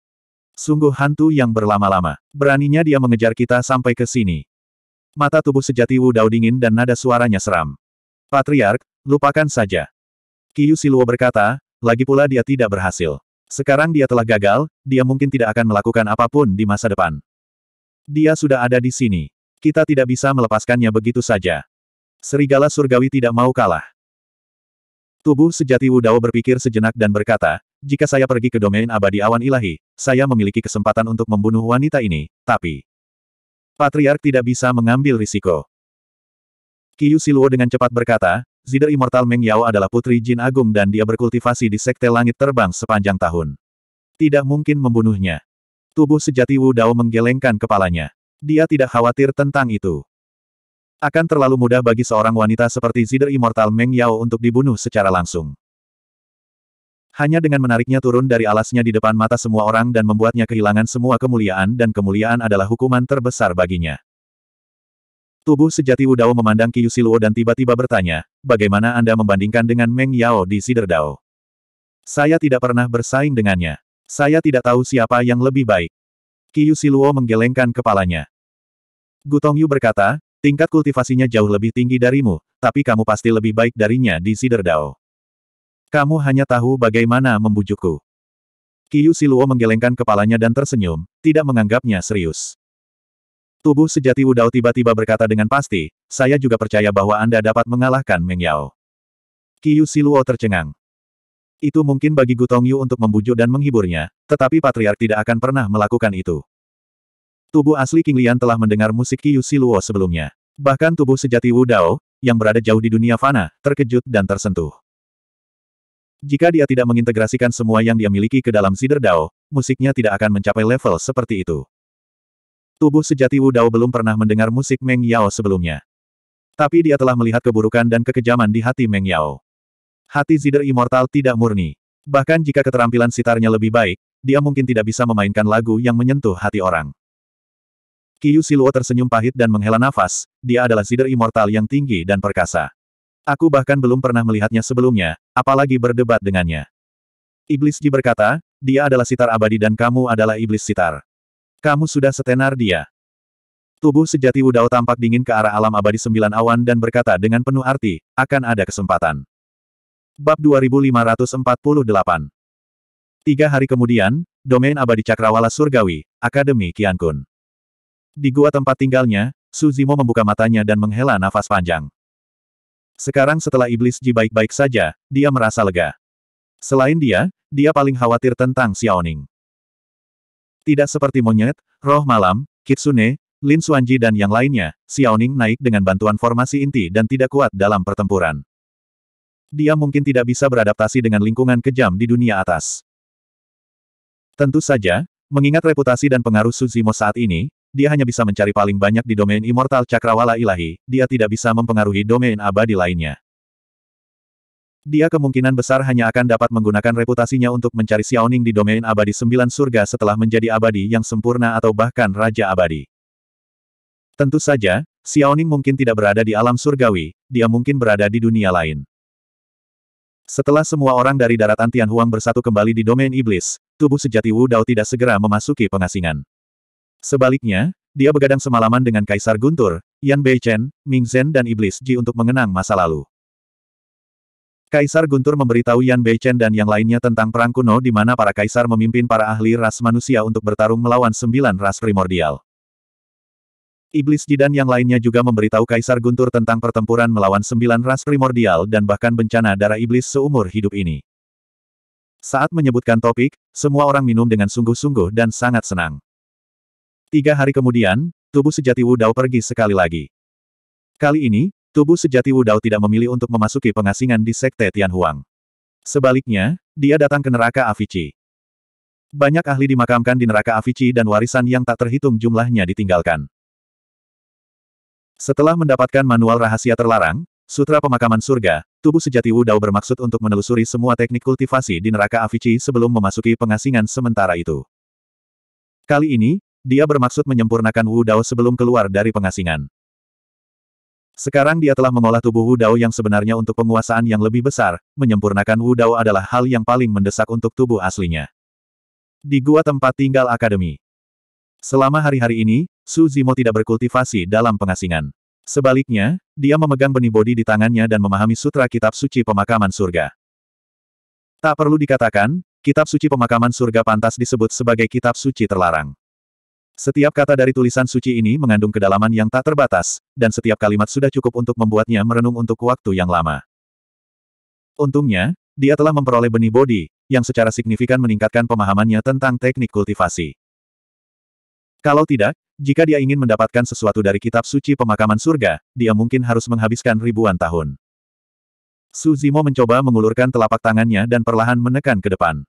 Sungguh hantu yang berlama-lama. Beraninya dia mengejar kita sampai ke sini. Mata tubuh sejati Wu Dao dingin dan nada suaranya seram. Patriark, lupakan saja. Kiyu Siluo berkata, lagi pula dia tidak berhasil. Sekarang dia telah gagal, dia mungkin tidak akan melakukan apapun di masa depan. Dia sudah ada di sini. Kita tidak bisa melepaskannya begitu saja. Serigala surgawi tidak mau kalah. Tubuh sejati Wu Dao berpikir sejenak dan berkata, jika saya pergi ke domain abadi awan ilahi, saya memiliki kesempatan untuk membunuh wanita ini, tapi... Patriark tidak bisa mengambil risiko. Kiyu Siluo dengan cepat berkata, Zider Immortal Meng Yao adalah putri Jin Agung dan dia berkultivasi di Sekte Langit Terbang sepanjang tahun. Tidak mungkin membunuhnya. Tubuh sejati Wu Dao menggelengkan kepalanya. Dia tidak khawatir tentang itu. Akan terlalu mudah bagi seorang wanita seperti Zider Immortal Meng Yao untuk dibunuh secara langsung. Hanya dengan menariknya turun dari alasnya di depan mata semua orang dan membuatnya kehilangan semua kemuliaan dan kemuliaan adalah hukuman terbesar baginya. Tubuh sejati Wudao memandang Qiyu Luo dan tiba-tiba bertanya, bagaimana Anda membandingkan dengan Meng Yao di Siderdao? Saya tidak pernah bersaing dengannya. Saya tidak tahu siapa yang lebih baik. Qiyu Luo menggelengkan kepalanya. Gutong Yu berkata, tingkat kultivasinya jauh lebih tinggi darimu, tapi kamu pasti lebih baik darinya di Siderdao. Kamu hanya tahu bagaimana membujukku. Kiyu Siluo menggelengkan kepalanya dan tersenyum, tidak menganggapnya serius. Tubuh sejati Wudao tiba-tiba berkata dengan pasti, saya juga percaya bahwa Anda dapat mengalahkan Meng Yao. Kiyu Siluo tercengang. Itu mungkin bagi Gutong Yu untuk membujuk dan menghiburnya, tetapi Patriark tidak akan pernah melakukan itu. Tubuh asli King Lian telah mendengar musik Kiyu Siluo sebelumnya. Bahkan tubuh sejati Wu Dao, yang berada jauh di dunia fana, terkejut dan tersentuh. Jika dia tidak mengintegrasikan semua yang dia miliki ke dalam Cider Dao, musiknya tidak akan mencapai level seperti itu. Tubuh sejati Wu Dao belum pernah mendengar musik Meng Yao sebelumnya. Tapi dia telah melihat keburukan dan kekejaman di hati Meng Yao. Hati Zider Immortal tidak murni. Bahkan jika keterampilan sitarnya lebih baik, dia mungkin tidak bisa memainkan lagu yang menyentuh hati orang. Kiyu Siluo tersenyum pahit dan menghela nafas, dia adalah Zider Immortal yang tinggi dan perkasa. Aku bahkan belum pernah melihatnya sebelumnya, apalagi berdebat dengannya. Iblis Ji berkata, dia adalah sitar abadi dan kamu adalah iblis sitar. Kamu sudah setenar dia. Tubuh sejati Wudao tampak dingin ke arah alam abadi sembilan awan dan berkata dengan penuh arti, akan ada kesempatan. Bab 2548 Tiga hari kemudian, domain abadi Cakrawala Surgawi, Akademi Kiankun. Di gua tempat tinggalnya, Suzimo membuka matanya dan menghela nafas panjang. Sekarang setelah iblis Ji baik-baik saja, dia merasa lega. Selain dia, dia paling khawatir tentang Xiaoning. Tidak seperti monyet, roh malam, kitsune, Lin Suanji dan yang lainnya, Xiaoning naik dengan bantuan formasi inti dan tidak kuat dalam pertempuran. Dia mungkin tidak bisa beradaptasi dengan lingkungan kejam di dunia atas. Tentu saja, mengingat reputasi dan pengaruh Suzimo saat ini, dia hanya bisa mencari paling banyak di domain Immortal Cakrawala Ilahi, dia tidak bisa mempengaruhi domain abadi lainnya. Dia kemungkinan besar hanya akan dapat menggunakan reputasinya untuk mencari Xiaoning di domain abadi sembilan surga setelah menjadi abadi yang sempurna atau bahkan Raja Abadi. Tentu saja, Xiaoning mungkin tidak berada di alam surgawi, dia mungkin berada di dunia lain. Setelah semua orang dari daratan Tianhuang bersatu kembali di domain iblis, tubuh sejati Wu Dao tidak segera memasuki pengasingan. Sebaliknya, dia begadang semalaman dengan Kaisar Guntur, Yan Beichen, Ming Zhen dan Iblis Ji untuk mengenang masa lalu. Kaisar Guntur memberitahu Yan Beichen dan yang lainnya tentang perang kuno di mana para kaisar memimpin para ahli ras manusia untuk bertarung melawan sembilan ras primordial. Iblis Ji dan yang lainnya juga memberitahu Kaisar Guntur tentang pertempuran melawan sembilan ras primordial dan bahkan bencana darah iblis seumur hidup ini. Saat menyebutkan topik, semua orang minum dengan sungguh-sungguh dan sangat senang. Tiga hari kemudian, tubuh sejati Wu Dao pergi sekali lagi. Kali ini, tubuh sejati Wu Dao tidak memilih untuk memasuki pengasingan di Sekte Tianhuang. Sebaliknya, dia datang ke neraka Avicii. Banyak ahli dimakamkan di neraka Avicii dan warisan yang tak terhitung jumlahnya ditinggalkan. Setelah mendapatkan manual rahasia terlarang, Sutra Pemakaman Surga, tubuh sejati Wu Dao bermaksud untuk menelusuri semua teknik kultivasi di neraka Avicii sebelum memasuki pengasingan sementara itu. Kali ini, dia bermaksud menyempurnakan Wu Dao sebelum keluar dari pengasingan. Sekarang dia telah mengolah tubuh Wu Dao yang sebenarnya untuk penguasaan yang lebih besar, menyempurnakan Wu Dao adalah hal yang paling mendesak untuk tubuh aslinya. Di gua tempat tinggal akademi. Selama hari-hari ini, Su Zimo tidak berkultivasi dalam pengasingan. Sebaliknya, dia memegang benih bodi di tangannya dan memahami sutra kitab suci pemakaman surga. Tak perlu dikatakan, kitab suci pemakaman surga pantas disebut sebagai kitab suci terlarang. Setiap kata dari tulisan suci ini mengandung kedalaman yang tak terbatas, dan setiap kalimat sudah cukup untuk membuatnya merenung untuk waktu yang lama. Untungnya, dia telah memperoleh benih bodi, yang secara signifikan meningkatkan pemahamannya tentang teknik kultivasi. Kalau tidak, jika dia ingin mendapatkan sesuatu dari kitab suci pemakaman surga, dia mungkin harus menghabiskan ribuan tahun. Suzimo mencoba mengulurkan telapak tangannya dan perlahan menekan ke depan.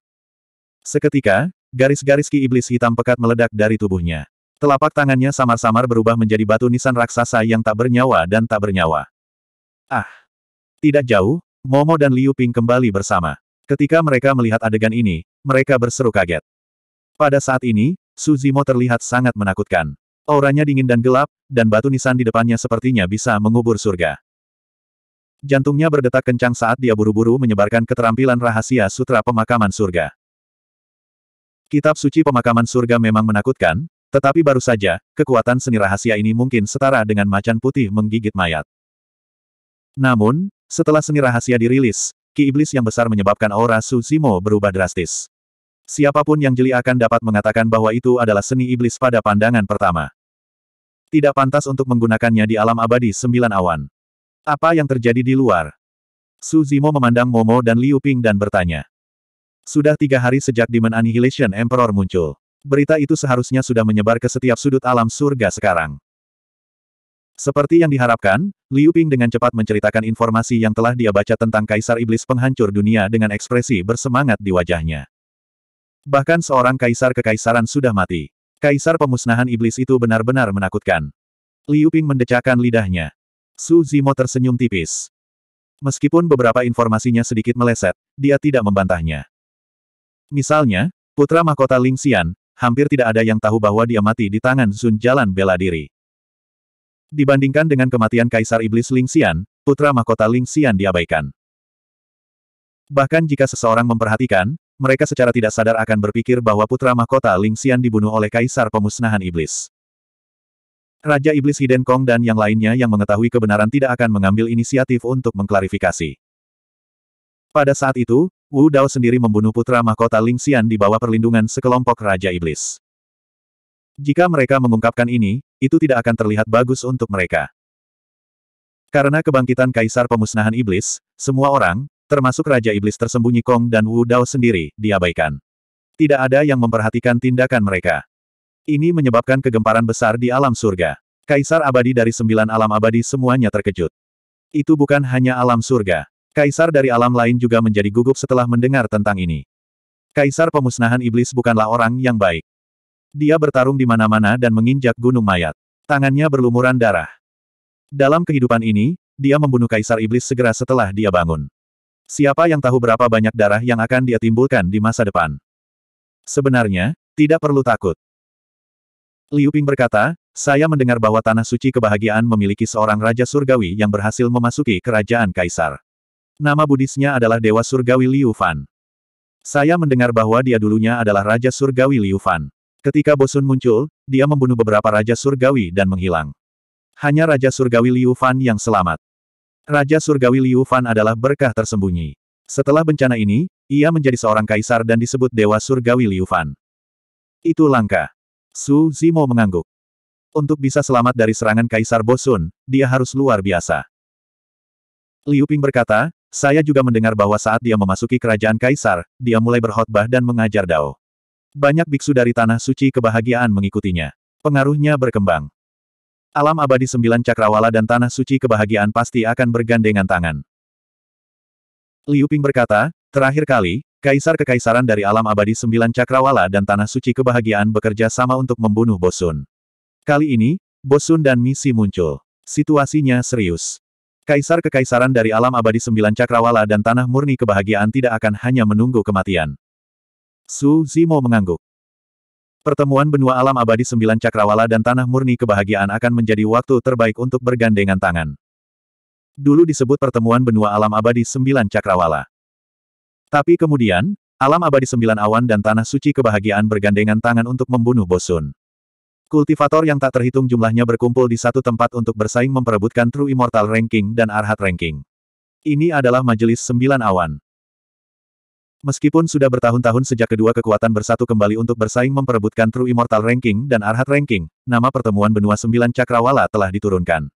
Seketika, Garis-garis ki iblis hitam pekat meledak dari tubuhnya. Telapak tangannya samar-samar berubah menjadi batu nisan raksasa yang tak bernyawa dan tak bernyawa. Ah! Tidak jauh, Momo dan Liu Ping kembali bersama. Ketika mereka melihat adegan ini, mereka berseru kaget. Pada saat ini, Suzimo terlihat sangat menakutkan. Auranya dingin dan gelap, dan batu nisan di depannya sepertinya bisa mengubur surga. Jantungnya berdetak kencang saat dia buru-buru menyebarkan keterampilan rahasia sutra pemakaman surga. Kitab suci pemakaman surga memang menakutkan, tetapi baru saja, kekuatan seni rahasia ini mungkin setara dengan macan putih menggigit mayat. Namun, setelah seni rahasia dirilis, ki iblis yang besar menyebabkan aura Su berubah drastis. Siapapun yang jeli akan dapat mengatakan bahwa itu adalah seni iblis pada pandangan pertama. Tidak pantas untuk menggunakannya di alam abadi sembilan awan. Apa yang terjadi di luar? Suzimo memandang Momo dan Liu Ping dan bertanya. Sudah tiga hari sejak Demon Annihilation Emperor muncul. Berita itu seharusnya sudah menyebar ke setiap sudut alam surga sekarang. Seperti yang diharapkan, Liu Ping dengan cepat menceritakan informasi yang telah dia baca tentang Kaisar Iblis Penghancur Dunia dengan ekspresi bersemangat di wajahnya. Bahkan seorang kaisar kekaisaran sudah mati. Kaisar pemusnahan iblis itu benar-benar menakutkan. Liu Ping mendecahkan lidahnya. Su Zimo tersenyum tipis. Meskipun beberapa informasinya sedikit meleset, dia tidak membantahnya. Misalnya, putra mahkota Ling Xian, hampir tidak ada yang tahu bahwa dia mati di tangan Sun Jalan bela diri. Dibandingkan dengan kematian Kaisar Iblis Ling Xian, putra mahkota Ling Xian diabaikan. Bahkan jika seseorang memperhatikan, mereka secara tidak sadar akan berpikir bahwa putra mahkota Ling Xian dibunuh oleh Kaisar Pemusnahan Iblis. Raja Iblis Hiden Kong dan yang lainnya yang mengetahui kebenaran tidak akan mengambil inisiatif untuk mengklarifikasi. Pada saat itu, Wu Dao sendiri membunuh putra mahkota Ling Xian di bawah perlindungan sekelompok Raja Iblis. Jika mereka mengungkapkan ini, itu tidak akan terlihat bagus untuk mereka. Karena kebangkitan Kaisar Pemusnahan Iblis, semua orang, termasuk Raja Iblis tersembunyi Kong dan Wu Dao sendiri, diabaikan. Tidak ada yang memperhatikan tindakan mereka. Ini menyebabkan kegemparan besar di alam surga. Kaisar abadi dari sembilan alam abadi semuanya terkejut. Itu bukan hanya alam surga. Kaisar dari alam lain juga menjadi gugup setelah mendengar tentang ini. Kaisar pemusnahan iblis bukanlah orang yang baik. Dia bertarung di mana-mana dan menginjak gunung mayat. Tangannya berlumuran darah. Dalam kehidupan ini, dia membunuh kaisar iblis segera setelah dia bangun. Siapa yang tahu berapa banyak darah yang akan dia timbulkan di masa depan? Sebenarnya, tidak perlu takut. Liu Ping berkata, saya mendengar bahwa Tanah Suci Kebahagiaan memiliki seorang Raja Surgawi yang berhasil memasuki kerajaan Kaisar. Nama Budisnya adalah Dewa Surgawi Liu Fan. Saya mendengar bahwa dia dulunya adalah Raja Surgawi Liu Fan. Ketika Bosun muncul, dia membunuh beberapa Raja Surgawi dan menghilang. Hanya Raja Surgawi Liu Fan yang selamat. Raja Surgawi Liu Fan adalah berkah tersembunyi. Setelah bencana ini, ia menjadi seorang kaisar dan disebut Dewa Surgawi Liu Fan. Itu langka. Su Zimo mengangguk. Untuk bisa selamat dari serangan Kaisar Bosun, dia harus luar biasa. Liu Ping berkata, saya juga mendengar bahwa saat dia memasuki kerajaan kaisar, dia mulai berkhotbah dan mengajar dao. Banyak biksu dari tanah suci kebahagiaan mengikutinya. Pengaruhnya berkembang. Alam abadi sembilan cakrawala dan tanah suci kebahagiaan pasti akan bergandengan tangan. Liu Ping berkata, terakhir kali, kaisar kekaisaran dari alam abadi sembilan cakrawala dan tanah suci kebahagiaan bekerja sama untuk membunuh Bosun. Kali ini, Bosun dan Misi muncul. Situasinya serius. Kaisar kekaisaran dari alam abadi sembilan cakrawala dan tanah murni kebahagiaan tidak akan hanya menunggu kematian. Su Zimo mengangguk. Pertemuan benua alam abadi sembilan cakrawala dan tanah murni kebahagiaan akan menjadi waktu terbaik untuk bergandengan tangan. Dulu disebut pertemuan benua alam abadi sembilan cakrawala. Tapi kemudian, alam abadi sembilan awan dan tanah suci kebahagiaan bergandengan tangan untuk membunuh Bosun. Kultivator yang tak terhitung jumlahnya berkumpul di satu tempat untuk bersaing memperebutkan True Immortal Ranking dan Arhat Ranking. Ini adalah Majelis Sembilan Awan. Meskipun sudah bertahun-tahun sejak kedua kekuatan bersatu kembali untuk bersaing memperebutkan True Immortal Ranking dan Arhat Ranking, nama pertemuan benua Sembilan Cakrawala telah diturunkan.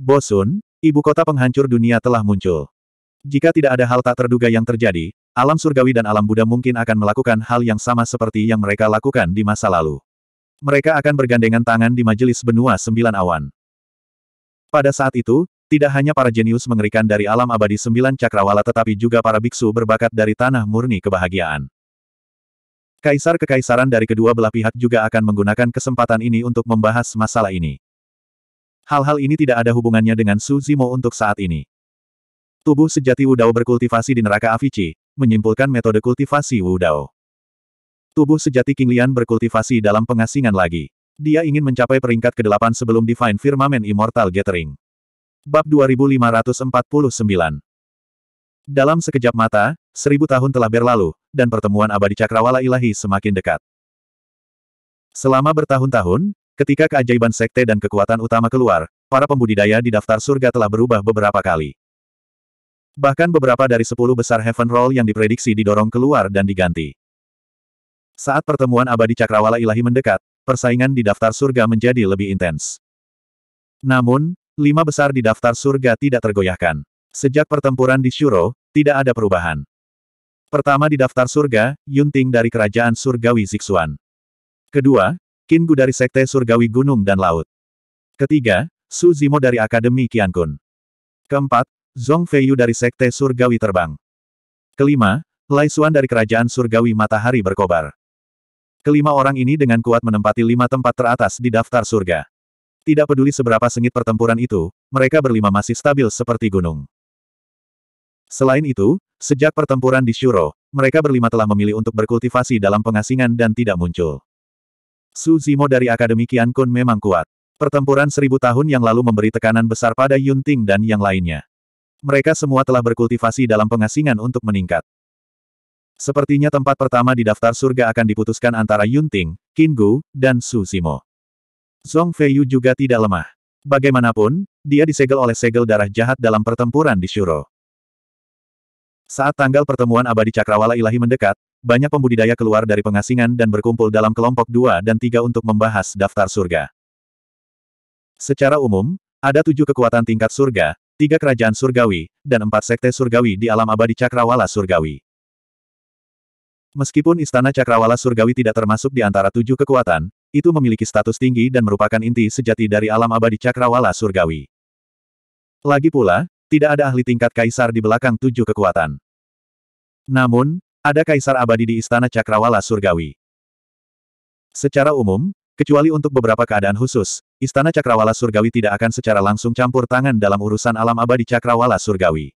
Bosun, ibu kota penghancur dunia telah muncul. Jika tidak ada hal tak terduga yang terjadi, alam surgawi dan alam Buddha mungkin akan melakukan hal yang sama seperti yang mereka lakukan di masa lalu. Mereka akan bergandengan tangan di majelis benua sembilan awan. Pada saat itu, tidak hanya para jenius mengerikan dari alam abadi sembilan cakrawala tetapi juga para biksu berbakat dari tanah murni kebahagiaan. Kaisar kekaisaran dari kedua belah pihak juga akan menggunakan kesempatan ini untuk membahas masalah ini. Hal-hal ini tidak ada hubungannya dengan Su Zimo untuk saat ini. Tubuh sejati Wudao berkultivasi di neraka Avici, menyimpulkan metode kultivasi Wudao. Tubuh sejati King Lian berkultivasi dalam pengasingan lagi. Dia ingin mencapai peringkat ke-8 sebelum Divine Firmament Immortal Gathering. Bab 2549 Dalam sekejap mata, seribu tahun telah berlalu, dan pertemuan abadi cakrawala ilahi semakin dekat. Selama bertahun-tahun, ketika keajaiban sekte dan kekuatan utama keluar, para pembudidaya di daftar surga telah berubah beberapa kali. Bahkan beberapa dari sepuluh besar Heaven Roll yang diprediksi didorong keluar dan diganti. Saat pertemuan abadi cakrawala ilahi mendekat, persaingan di daftar surga menjadi lebih intens. Namun, lima besar di daftar surga tidak tergoyahkan. Sejak pertempuran di Shuro, tidak ada perubahan. Pertama di daftar surga, Yunting dari Kerajaan Surgawi Zixuan. Kedua, Kingu dari Sekte Surgawi Gunung dan Laut. Ketiga, Su Zimo dari Akademi Qiankun. Keempat, Zhong Feiyu dari Sekte Surgawi Terbang. Kelima, Lai Xuan dari Kerajaan Surgawi Matahari Berkobar. Kelima orang ini dengan kuat menempati lima tempat teratas di daftar surga. Tidak peduli seberapa sengit pertempuran itu, mereka berlima masih stabil seperti gunung. Selain itu, sejak pertempuran di Shuro, mereka berlima telah memilih untuk berkultivasi dalam pengasingan dan tidak muncul. Su Zimo dari Akademi Kian Kun memang kuat. Pertempuran seribu tahun yang lalu memberi tekanan besar pada Yunting dan yang lainnya. Mereka semua telah berkultivasi dalam pengasingan untuk meningkat. Sepertinya tempat pertama di daftar surga akan diputuskan antara Yunting, Kingu, dan Su Simo. Zhong Feiyu juga tidak lemah. Bagaimanapun, dia disegel oleh segel darah jahat dalam pertempuran di Shuro. Saat tanggal pertemuan abadi cakrawala ilahi mendekat, banyak pembudidaya keluar dari pengasingan dan berkumpul dalam kelompok dua dan tiga untuk membahas daftar surga. Secara umum, ada tujuh kekuatan tingkat surga, tiga kerajaan surgawi, dan empat sekte surgawi di alam abadi cakrawala surgawi. Meskipun Istana Cakrawala Surgawi tidak termasuk di antara tujuh kekuatan, itu memiliki status tinggi dan merupakan inti sejati dari alam abadi Cakrawala Surgawi. Lagi pula, tidak ada ahli tingkat kaisar di belakang tujuh kekuatan. Namun, ada kaisar abadi di Istana Cakrawala Surgawi. Secara umum, kecuali untuk beberapa keadaan khusus, Istana Cakrawala Surgawi tidak akan secara langsung campur tangan dalam urusan alam abadi Cakrawala Surgawi.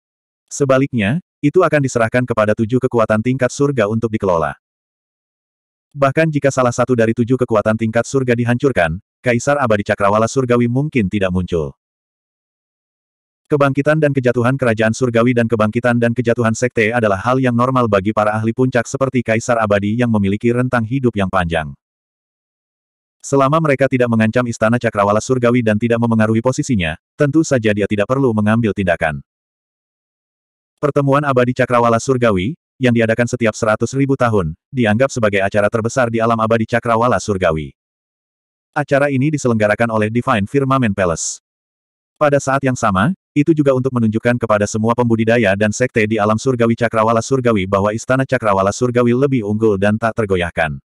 Sebaliknya, itu akan diserahkan kepada tujuh kekuatan tingkat surga untuk dikelola. Bahkan jika salah satu dari tujuh kekuatan tingkat surga dihancurkan, Kaisar Abadi Cakrawala Surgawi mungkin tidak muncul. Kebangkitan dan kejatuhan kerajaan surgawi dan kebangkitan dan kejatuhan sekte adalah hal yang normal bagi para ahli puncak seperti Kaisar Abadi yang memiliki rentang hidup yang panjang. Selama mereka tidak mengancam istana cakrawala surgawi dan tidak memengaruhi posisinya, tentu saja dia tidak perlu mengambil tindakan. Pertemuan abadi Cakrawala Surgawi, yang diadakan setiap seratus ribu tahun, dianggap sebagai acara terbesar di alam abadi Cakrawala Surgawi. Acara ini diselenggarakan oleh Divine Firmament Palace. Pada saat yang sama, itu juga untuk menunjukkan kepada semua pembudidaya dan sekte di alam surgawi Cakrawala Surgawi bahwa Istana Cakrawala Surgawi lebih unggul dan tak tergoyahkan.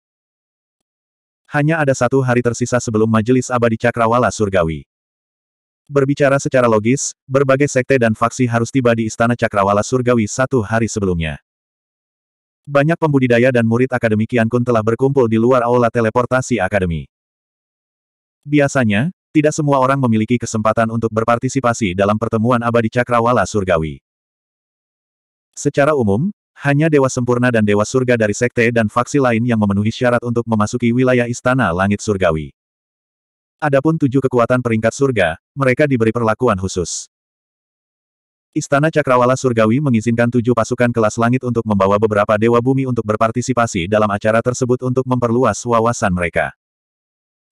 Hanya ada satu hari tersisa sebelum Majelis Abadi Cakrawala Surgawi. Berbicara secara logis, berbagai sekte dan faksi harus tiba di Istana Cakrawala Surgawi satu hari sebelumnya. Banyak pembudidaya dan murid Akademi Kian Kun telah berkumpul di luar aula teleportasi Akademi. Biasanya, tidak semua orang memiliki kesempatan untuk berpartisipasi dalam pertemuan abadi Cakrawala Surgawi. Secara umum, hanya Dewa Sempurna dan Dewa Surga dari sekte dan faksi lain yang memenuhi syarat untuk memasuki wilayah Istana Langit Surgawi. Adapun tujuh kekuatan peringkat surga, mereka diberi perlakuan khusus. Istana Cakrawala Surgawi mengizinkan tujuh pasukan kelas langit untuk membawa beberapa dewa bumi untuk berpartisipasi dalam acara tersebut untuk memperluas wawasan mereka.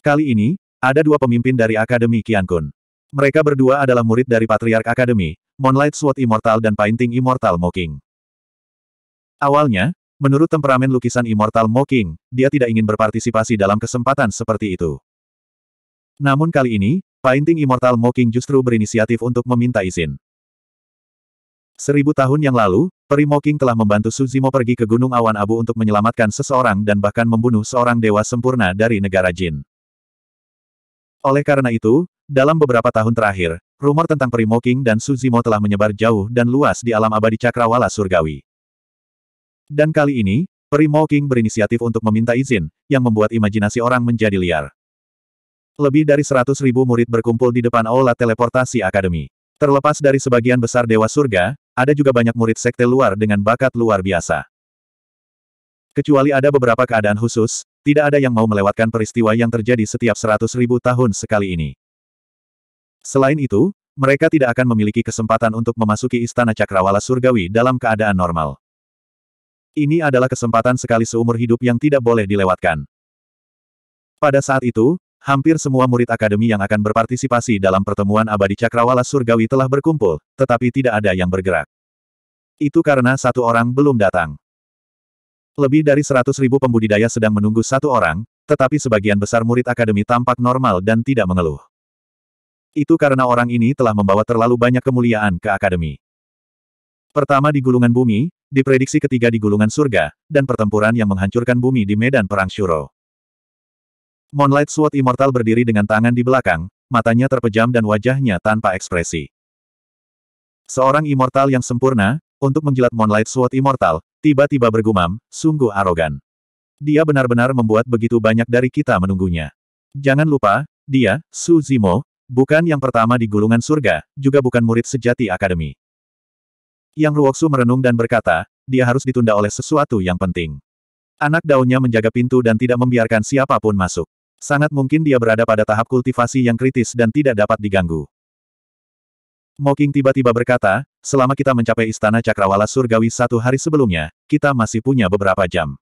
Kali ini, ada dua pemimpin dari Akademi Kian Kun. Mereka berdua adalah murid dari Patriark Akademi, Moonlight Sword Immortal dan Painting Immortal Moking. Awalnya, menurut temperamen lukisan Immortal Moking, dia tidak ingin berpartisipasi dalam kesempatan seperti itu. Namun kali ini, Painting Immortal Mocking justru berinisiatif untuk meminta izin. Seribu tahun yang lalu, Peri Mocking telah membantu Suzimo pergi ke Gunung Awan Abu untuk menyelamatkan seseorang dan bahkan membunuh seorang dewa sempurna dari negara Jin. Oleh karena itu, dalam beberapa tahun terakhir, rumor tentang Peri Mocking dan Suzimo telah menyebar jauh dan luas di alam abadi cakrawala surgawi. Dan kali ini, Peri Mocking berinisiatif untuk meminta izin, yang membuat imajinasi orang menjadi liar. Lebih dari 100 ribu murid berkumpul di depan Aula Teleportasi Akademi. Terlepas dari sebagian besar Dewa Surga, ada juga banyak murid sekte luar dengan bakat luar biasa. Kecuali ada beberapa keadaan khusus, tidak ada yang mau melewatkan peristiwa yang terjadi setiap 100 ribu tahun sekali ini. Selain itu, mereka tidak akan memiliki kesempatan untuk memasuki Istana Cakrawala Surgawi dalam keadaan normal. Ini adalah kesempatan sekali seumur hidup yang tidak boleh dilewatkan. Pada saat itu, Hampir semua murid akademi yang akan berpartisipasi dalam pertemuan abadi cakrawala surgawi telah berkumpul, tetapi tidak ada yang bergerak. Itu karena satu orang belum datang. Lebih dari seratus ribu pembudidaya sedang menunggu satu orang, tetapi sebagian besar murid akademi tampak normal dan tidak mengeluh. Itu karena orang ini telah membawa terlalu banyak kemuliaan ke akademi. Pertama di gulungan bumi, diprediksi ketiga di gulungan surga, dan pertempuran yang menghancurkan bumi di medan perang Shuro. Moonlight Sword Immortal berdiri dengan tangan di belakang, matanya terpejam dan wajahnya tanpa ekspresi. Seorang immortal yang sempurna, untuk menjilat Moonlight Sword Immortal, tiba-tiba bergumam, sungguh arogan. Dia benar-benar membuat begitu banyak dari kita menunggunya. Jangan lupa, dia, Su Zimo, bukan yang pertama di gulungan surga, juga bukan murid sejati akademi. Yang Ruoksu merenung dan berkata, dia harus ditunda oleh sesuatu yang penting. Anak daunnya menjaga pintu dan tidak membiarkan siapapun masuk. Sangat mungkin dia berada pada tahap kultivasi yang kritis dan tidak dapat diganggu. Moking tiba-tiba berkata, selama kita mencapai istana cakrawala surgawi satu hari sebelumnya, kita masih punya beberapa jam.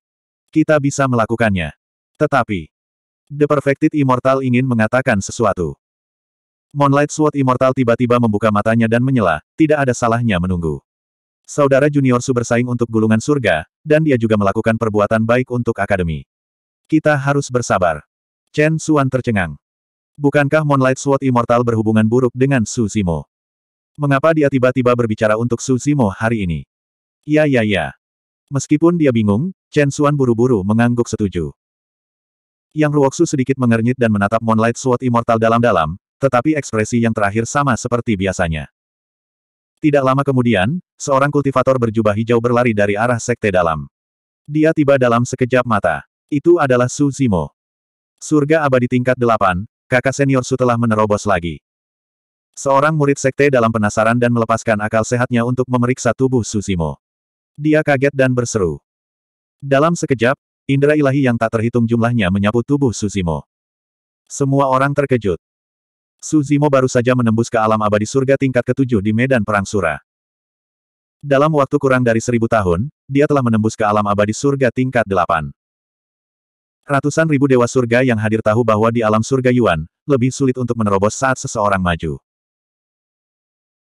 Kita bisa melakukannya. Tetapi, The Perfected Immortal ingin mengatakan sesuatu. Moonlight Sword Immortal tiba-tiba membuka matanya dan menyela, tidak ada salahnya menunggu. Saudara junior Su bersaing untuk gulungan surga, dan dia juga melakukan perbuatan baik untuk akademi. Kita harus bersabar. Chen Xuan tercengang. Bukankah Moonlight Sword Immortal berhubungan buruk dengan Su Simo? Mengapa dia tiba-tiba berbicara untuk Su Simo hari ini? Ya ya ya. Meskipun dia bingung, Chen Xuan buru-buru mengangguk setuju. Yang Ruoksu sedikit mengernyit dan menatap Moonlight Sword Immortal dalam-dalam, tetapi ekspresi yang terakhir sama seperti biasanya. Tidak lama kemudian, seorang kultivator berjubah hijau berlari dari arah sekte dalam. Dia tiba dalam sekejap mata. Itu adalah Su Zimo. Surga abadi tingkat Delapan, kakak senior Su telah menerobos lagi. Seorang murid sekte dalam penasaran dan melepaskan akal sehatnya untuk memeriksa tubuh Susimo. Dia kaget dan berseru. Dalam sekejap, indera ilahi yang tak terhitung jumlahnya menyapu tubuh Susimo. Semua orang terkejut. Suzimo baru saja menembus ke alam abadi surga tingkat ketujuh di medan perang Sura. Dalam waktu kurang dari seribu tahun, dia telah menembus ke alam abadi surga tingkat delapan. Ratusan ribu dewa surga yang hadir tahu bahwa di alam surga Yuan, lebih sulit untuk menerobos saat seseorang maju.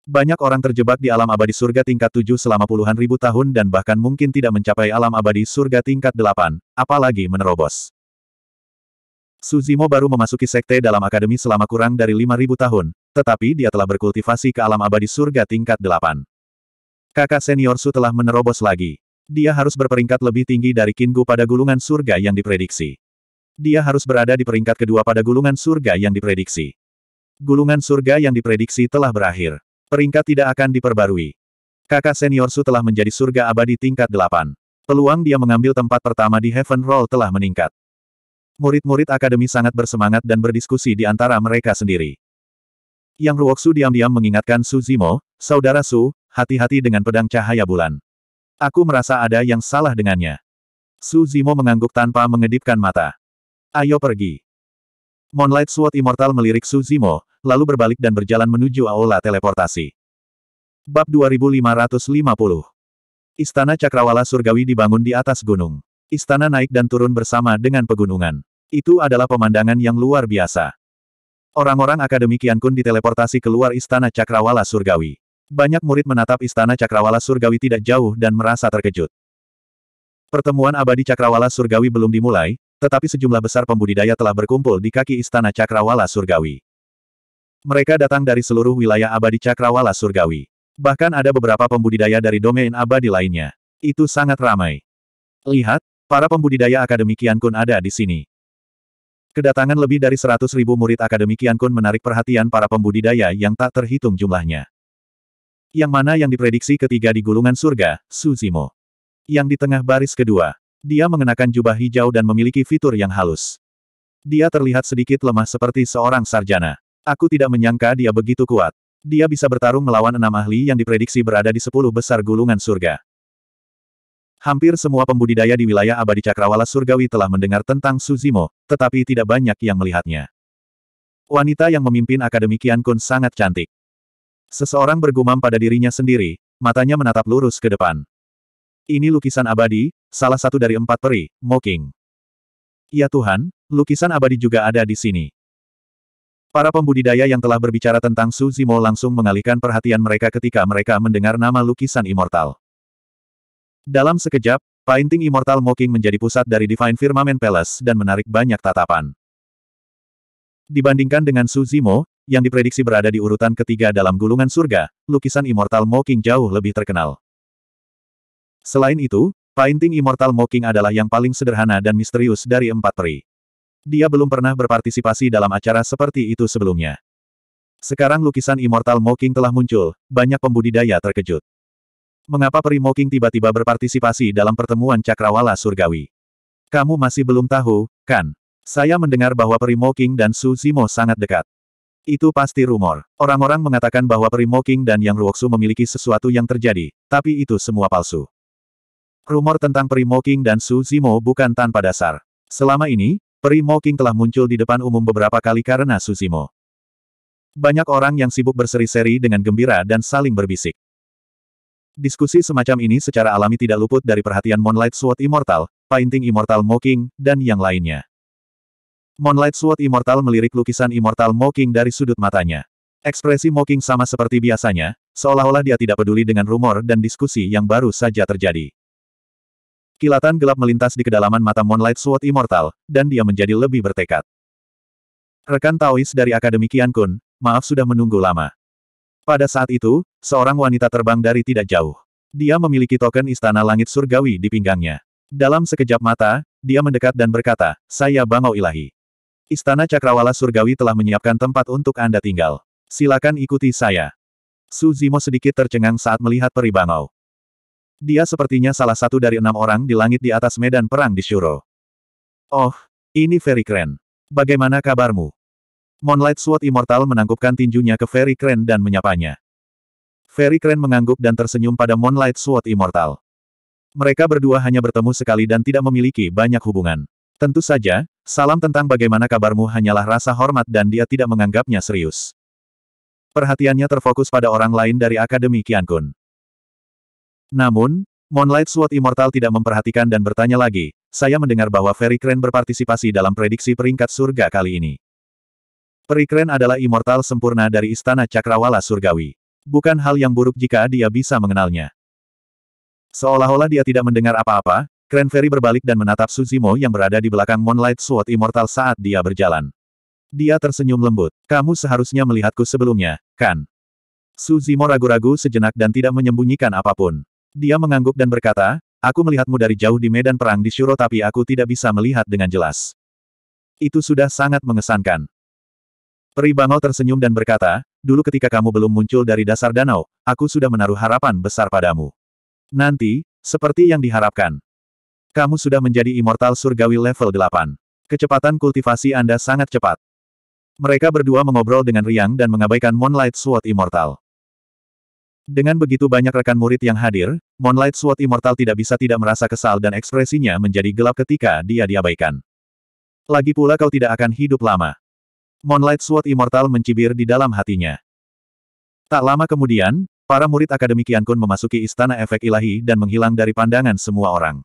Banyak orang terjebak di alam abadi surga tingkat 7 selama puluhan ribu tahun dan bahkan mungkin tidak mencapai alam abadi surga tingkat 8, apalagi menerobos. Suzimo baru memasuki sekte dalam akademi selama kurang dari 5.000 tahun, tetapi dia telah berkultivasi ke alam abadi surga tingkat 8. Kakak senior Su telah menerobos lagi. Dia harus berperingkat lebih tinggi dari Kingu pada gulungan surga yang diprediksi. Dia harus berada di peringkat kedua pada gulungan surga yang diprediksi. Gulungan surga yang diprediksi telah berakhir. Peringkat tidak akan diperbarui. Kakak senior Su telah menjadi surga abadi tingkat 8. Peluang dia mengambil tempat pertama di Heaven Roll telah meningkat. Murid-murid akademi sangat bersemangat dan berdiskusi di antara mereka sendiri. Yang Ruoksu diam-diam mengingatkan Su Zimo, Saudara Su, hati-hati dengan pedang cahaya bulan. Aku merasa ada yang salah dengannya. Su Zimo mengangguk tanpa mengedipkan mata. Ayo pergi. Moonlight Sword Immortal melirik Su Zimo, lalu berbalik dan berjalan menuju aula teleportasi. Bab 2550 Istana Cakrawala Surgawi dibangun di atas gunung. Istana naik dan turun bersama dengan pegunungan. Itu adalah pemandangan yang luar biasa. Orang-orang akademi Kun diteleportasi keluar Istana Cakrawala Surgawi. Banyak murid menatap istana Cakrawala Surgawi tidak jauh dan merasa terkejut. Pertemuan abadi Cakrawala Surgawi belum dimulai, tetapi sejumlah besar pembudidaya telah berkumpul di kaki istana Cakrawala Surgawi. Mereka datang dari seluruh wilayah abadi Cakrawala Surgawi. Bahkan ada beberapa pembudidaya dari domain abadi lainnya. Itu sangat ramai. Lihat, para pembudidaya Akademi Kian Kun ada di sini. Kedatangan lebih dari seratus murid Akademi Kian Kun menarik perhatian para pembudidaya yang tak terhitung jumlahnya. Yang mana yang diprediksi ketiga di gulungan surga, Suzimo. Yang di tengah baris kedua. Dia mengenakan jubah hijau dan memiliki fitur yang halus. Dia terlihat sedikit lemah seperti seorang sarjana. Aku tidak menyangka dia begitu kuat. Dia bisa bertarung melawan enam ahli yang diprediksi berada di sepuluh besar gulungan surga. Hampir semua pembudidaya di wilayah abadi Cakrawala Surgawi telah mendengar tentang Suzimo, tetapi tidak banyak yang melihatnya. Wanita yang memimpin Akademi Kun sangat cantik. Seseorang bergumam pada dirinya sendiri, matanya menatap lurus ke depan. Ini lukisan abadi, salah satu dari empat peri, Moking. Ya Tuhan, lukisan abadi juga ada di sini. Para pembudidaya yang telah berbicara tentang Su Zimo langsung mengalihkan perhatian mereka ketika mereka mendengar nama lukisan immortal. Dalam sekejap, painting immortal Moking menjadi pusat dari Divine Firmament Palace dan menarik banyak tatapan. Dibandingkan dengan Su Zimo, yang diprediksi berada di urutan ketiga dalam gulungan surga, lukisan Immortal Mocking jauh lebih terkenal. Selain itu, painting Immortal Mocking adalah yang paling sederhana dan misterius dari empat peri. Dia belum pernah berpartisipasi dalam acara seperti itu sebelumnya. Sekarang lukisan Immortal Mocking telah muncul, banyak pembudidaya terkejut. Mengapa peri Mocking tiba-tiba berpartisipasi dalam pertemuan cakrawala surgawi? Kamu masih belum tahu, kan? Saya mendengar bahwa Peri Mocking dan Su Zimo sangat dekat. Itu pasti rumor. Orang-orang mengatakan bahwa Primo King dan Yang Ruoksu memiliki sesuatu yang terjadi, tapi itu semua palsu. Rumor tentang Primo King dan Su Zimo bukan tanpa dasar. Selama ini, Primo King telah muncul di depan umum beberapa kali karena Su Zimo. Banyak orang yang sibuk berseri-seri dengan gembira dan saling berbisik. Diskusi semacam ini secara alami tidak luput dari perhatian Moonlight Sword Immortal, Painting Immortal Mocking, dan yang lainnya. Moonlight Sword Immortal melirik lukisan Immortal Mocking dari sudut matanya. Ekspresi Mocking sama seperti biasanya, seolah-olah dia tidak peduli dengan rumor dan diskusi yang baru saja terjadi. Kilatan gelap melintas di kedalaman mata Moonlight Sword Immortal, dan dia menjadi lebih bertekad. Rekan Taois dari Akademi Kian Kun, maaf sudah menunggu lama. Pada saat itu, seorang wanita terbang dari tidak jauh. Dia memiliki token Istana Langit Surgawi di pinggangnya. Dalam sekejap mata, dia mendekat dan berkata, Saya Bangau Ilahi. Istana Cakrawala Surgawi telah menyiapkan tempat untuk Anda tinggal. Silakan ikuti saya. Su Zimo sedikit tercengang saat melihat Peribangau. Dia sepertinya salah satu dari enam orang di langit di atas medan perang di Shuro. Oh, ini Ferry Kren. Bagaimana kabarmu? Moonlight Sword Immortal menangkupkan tinjunya ke Ferry Kren dan menyapanya. Ferry Kren mengangguk dan tersenyum pada Moonlight Sword Immortal. Mereka berdua hanya bertemu sekali dan tidak memiliki banyak hubungan. Tentu saja, salam tentang bagaimana kabarmu hanyalah rasa hormat dan dia tidak menganggapnya serius. Perhatiannya terfokus pada orang lain dari Akademi Kun. Namun, Moonlight Sword Immortal tidak memperhatikan dan bertanya lagi, saya mendengar bahwa Fairy Crane berpartisipasi dalam prediksi peringkat surga kali ini. Fairy Crane adalah immortal sempurna dari Istana Cakrawala Surgawi. Bukan hal yang buruk jika dia bisa mengenalnya. Seolah-olah dia tidak mendengar apa-apa, Grand Ferry berbalik dan menatap Suzimo yang berada di belakang Moonlight Sword Immortal saat dia berjalan. Dia tersenyum lembut. Kamu seharusnya melihatku sebelumnya, kan? Suzimo ragu-ragu sejenak dan tidak menyembunyikan apapun. Dia mengangguk dan berkata, Aku melihatmu dari jauh di medan perang di Shuro tapi aku tidak bisa melihat dengan jelas. Itu sudah sangat mengesankan. Peri Bangau tersenyum dan berkata, dulu ketika kamu belum muncul dari dasar danau, aku sudah menaruh harapan besar padamu. Nanti, seperti yang diharapkan, kamu sudah menjadi immortal surgawi level 8. Kecepatan kultivasi Anda sangat cepat. Mereka berdua mengobrol dengan riang dan mengabaikan Moonlight Sword Immortal. Dengan begitu banyak rekan murid yang hadir, Moonlight Sword Immortal tidak bisa tidak merasa kesal dan ekspresinya menjadi gelap ketika dia diabaikan. Lagi pula kau tidak akan hidup lama. Moonlight Sword Immortal mencibir di dalam hatinya. Tak lama kemudian, para murid Akademi Kiankun memasuki Istana Efek Ilahi dan menghilang dari pandangan semua orang.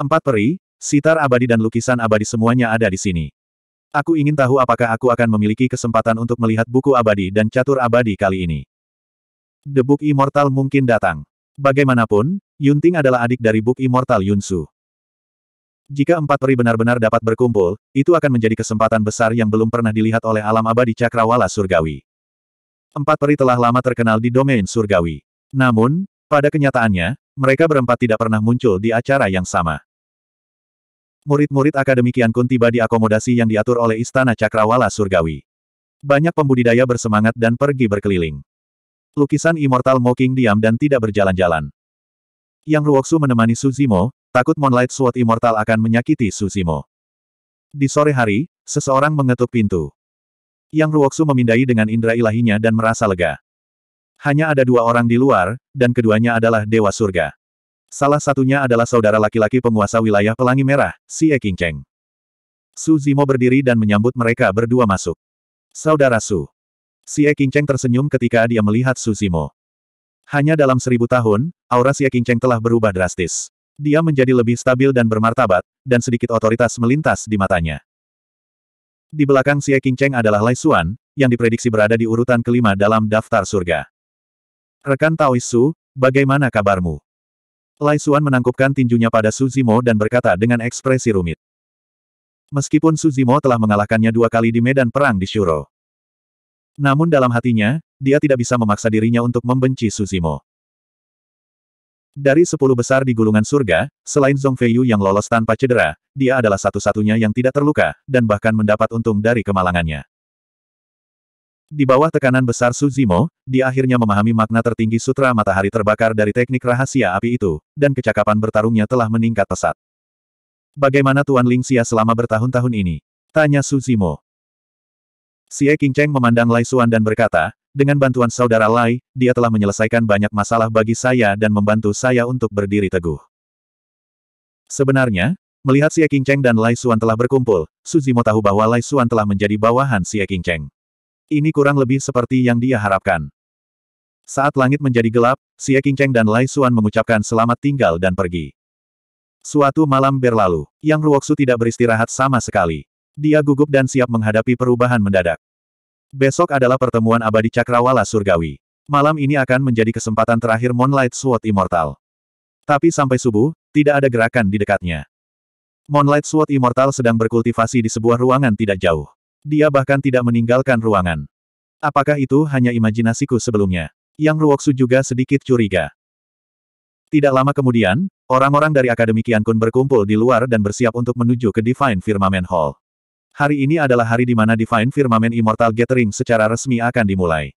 Empat peri, sitar abadi dan lukisan abadi semuanya ada di sini. Aku ingin tahu apakah aku akan memiliki kesempatan untuk melihat buku abadi dan catur abadi kali ini. The Book Immortal mungkin datang. Bagaimanapun, Yunting adalah adik dari Book Immortal Yun Su. Jika empat peri benar-benar dapat berkumpul, itu akan menjadi kesempatan besar yang belum pernah dilihat oleh alam abadi cakrawala surgawi. Empat peri telah lama terkenal di domain surgawi. Namun, pada kenyataannya, mereka berempat tidak pernah muncul di acara yang sama. Murid-murid Akademi Kun tiba di akomodasi yang diatur oleh Istana Cakrawala Surgawi. Banyak pembudidaya bersemangat dan pergi berkeliling. Lukisan Immortal Mocking diam dan tidak berjalan-jalan. Yang Ruoksu menemani Suzimo, takut Moonlight Sword Immortal akan menyakiti Suzimo. Di sore hari, seseorang mengetuk pintu. Yang Ruoksu memindai dengan indera ilahinya dan merasa lega. Hanya ada dua orang di luar, dan keduanya adalah Dewa Surga. Salah satunya adalah saudara laki-laki penguasa wilayah Pelangi Merah, si E King Cheng. Su Zimo berdiri dan menyambut mereka berdua masuk. Saudara Su. Si E King Cheng tersenyum ketika dia melihat Su Zimo. Hanya dalam seribu tahun, aura si E King Cheng telah berubah drastis. Dia menjadi lebih stabil dan bermartabat, dan sedikit otoritas melintas di matanya. Di belakang si E King Cheng adalah Lai Xuan, yang diprediksi berada di urutan kelima dalam daftar surga. Rekan Taoisu, bagaimana kabarmu? Lai Su'an menangkupkan tinjunya pada Suzimo dan berkata dengan ekspresi rumit. Meskipun Suzimo telah mengalahkannya dua kali di medan perang di Shuro. Namun dalam hatinya, dia tidak bisa memaksa dirinya untuk membenci Suzimo. Dari sepuluh besar di gulungan surga, selain Zhong Feiyu yang lolos tanpa cedera, dia adalah satu-satunya yang tidak terluka, dan bahkan mendapat untung dari kemalangannya. Di bawah tekanan besar Suzimo, dia akhirnya memahami makna tertinggi sutra matahari terbakar dari teknik rahasia api itu, dan kecakapan bertarungnya telah meningkat pesat. Bagaimana Tuan Ling Xia selama bertahun-tahun ini? Tanya Suzimo. Xie Qingcheng memandang Lai Xuan dan berkata, dengan bantuan saudara Lai, dia telah menyelesaikan banyak masalah bagi saya dan membantu saya untuk berdiri teguh. Sebenarnya, melihat Xie Qingcheng dan Lai Xuan telah berkumpul, Suzimo tahu bahwa Lai Xuan telah menjadi bawahan Xie Qingcheng. Ini kurang lebih seperti yang dia harapkan. Saat langit menjadi gelap, Xie Qingcheng dan Lai Xuan mengucapkan selamat tinggal dan pergi. Suatu malam berlalu, Yang Ruoksu tidak beristirahat sama sekali. Dia gugup dan siap menghadapi perubahan mendadak. Besok adalah pertemuan abadi Cakrawala Surgawi. Malam ini akan menjadi kesempatan terakhir Moonlight Sword Immortal. Tapi sampai subuh, tidak ada gerakan di dekatnya. Moonlight Sword Immortal sedang berkultivasi di sebuah ruangan tidak jauh. Dia bahkan tidak meninggalkan ruangan. Apakah itu hanya imajinasiku sebelumnya? Yang Ruoksu juga sedikit curiga. Tidak lama kemudian, orang-orang dari Akademi Kun berkumpul di luar dan bersiap untuk menuju ke Divine Firmament Hall. Hari ini adalah hari di mana Divine Firmament Immortal Gathering secara resmi akan dimulai.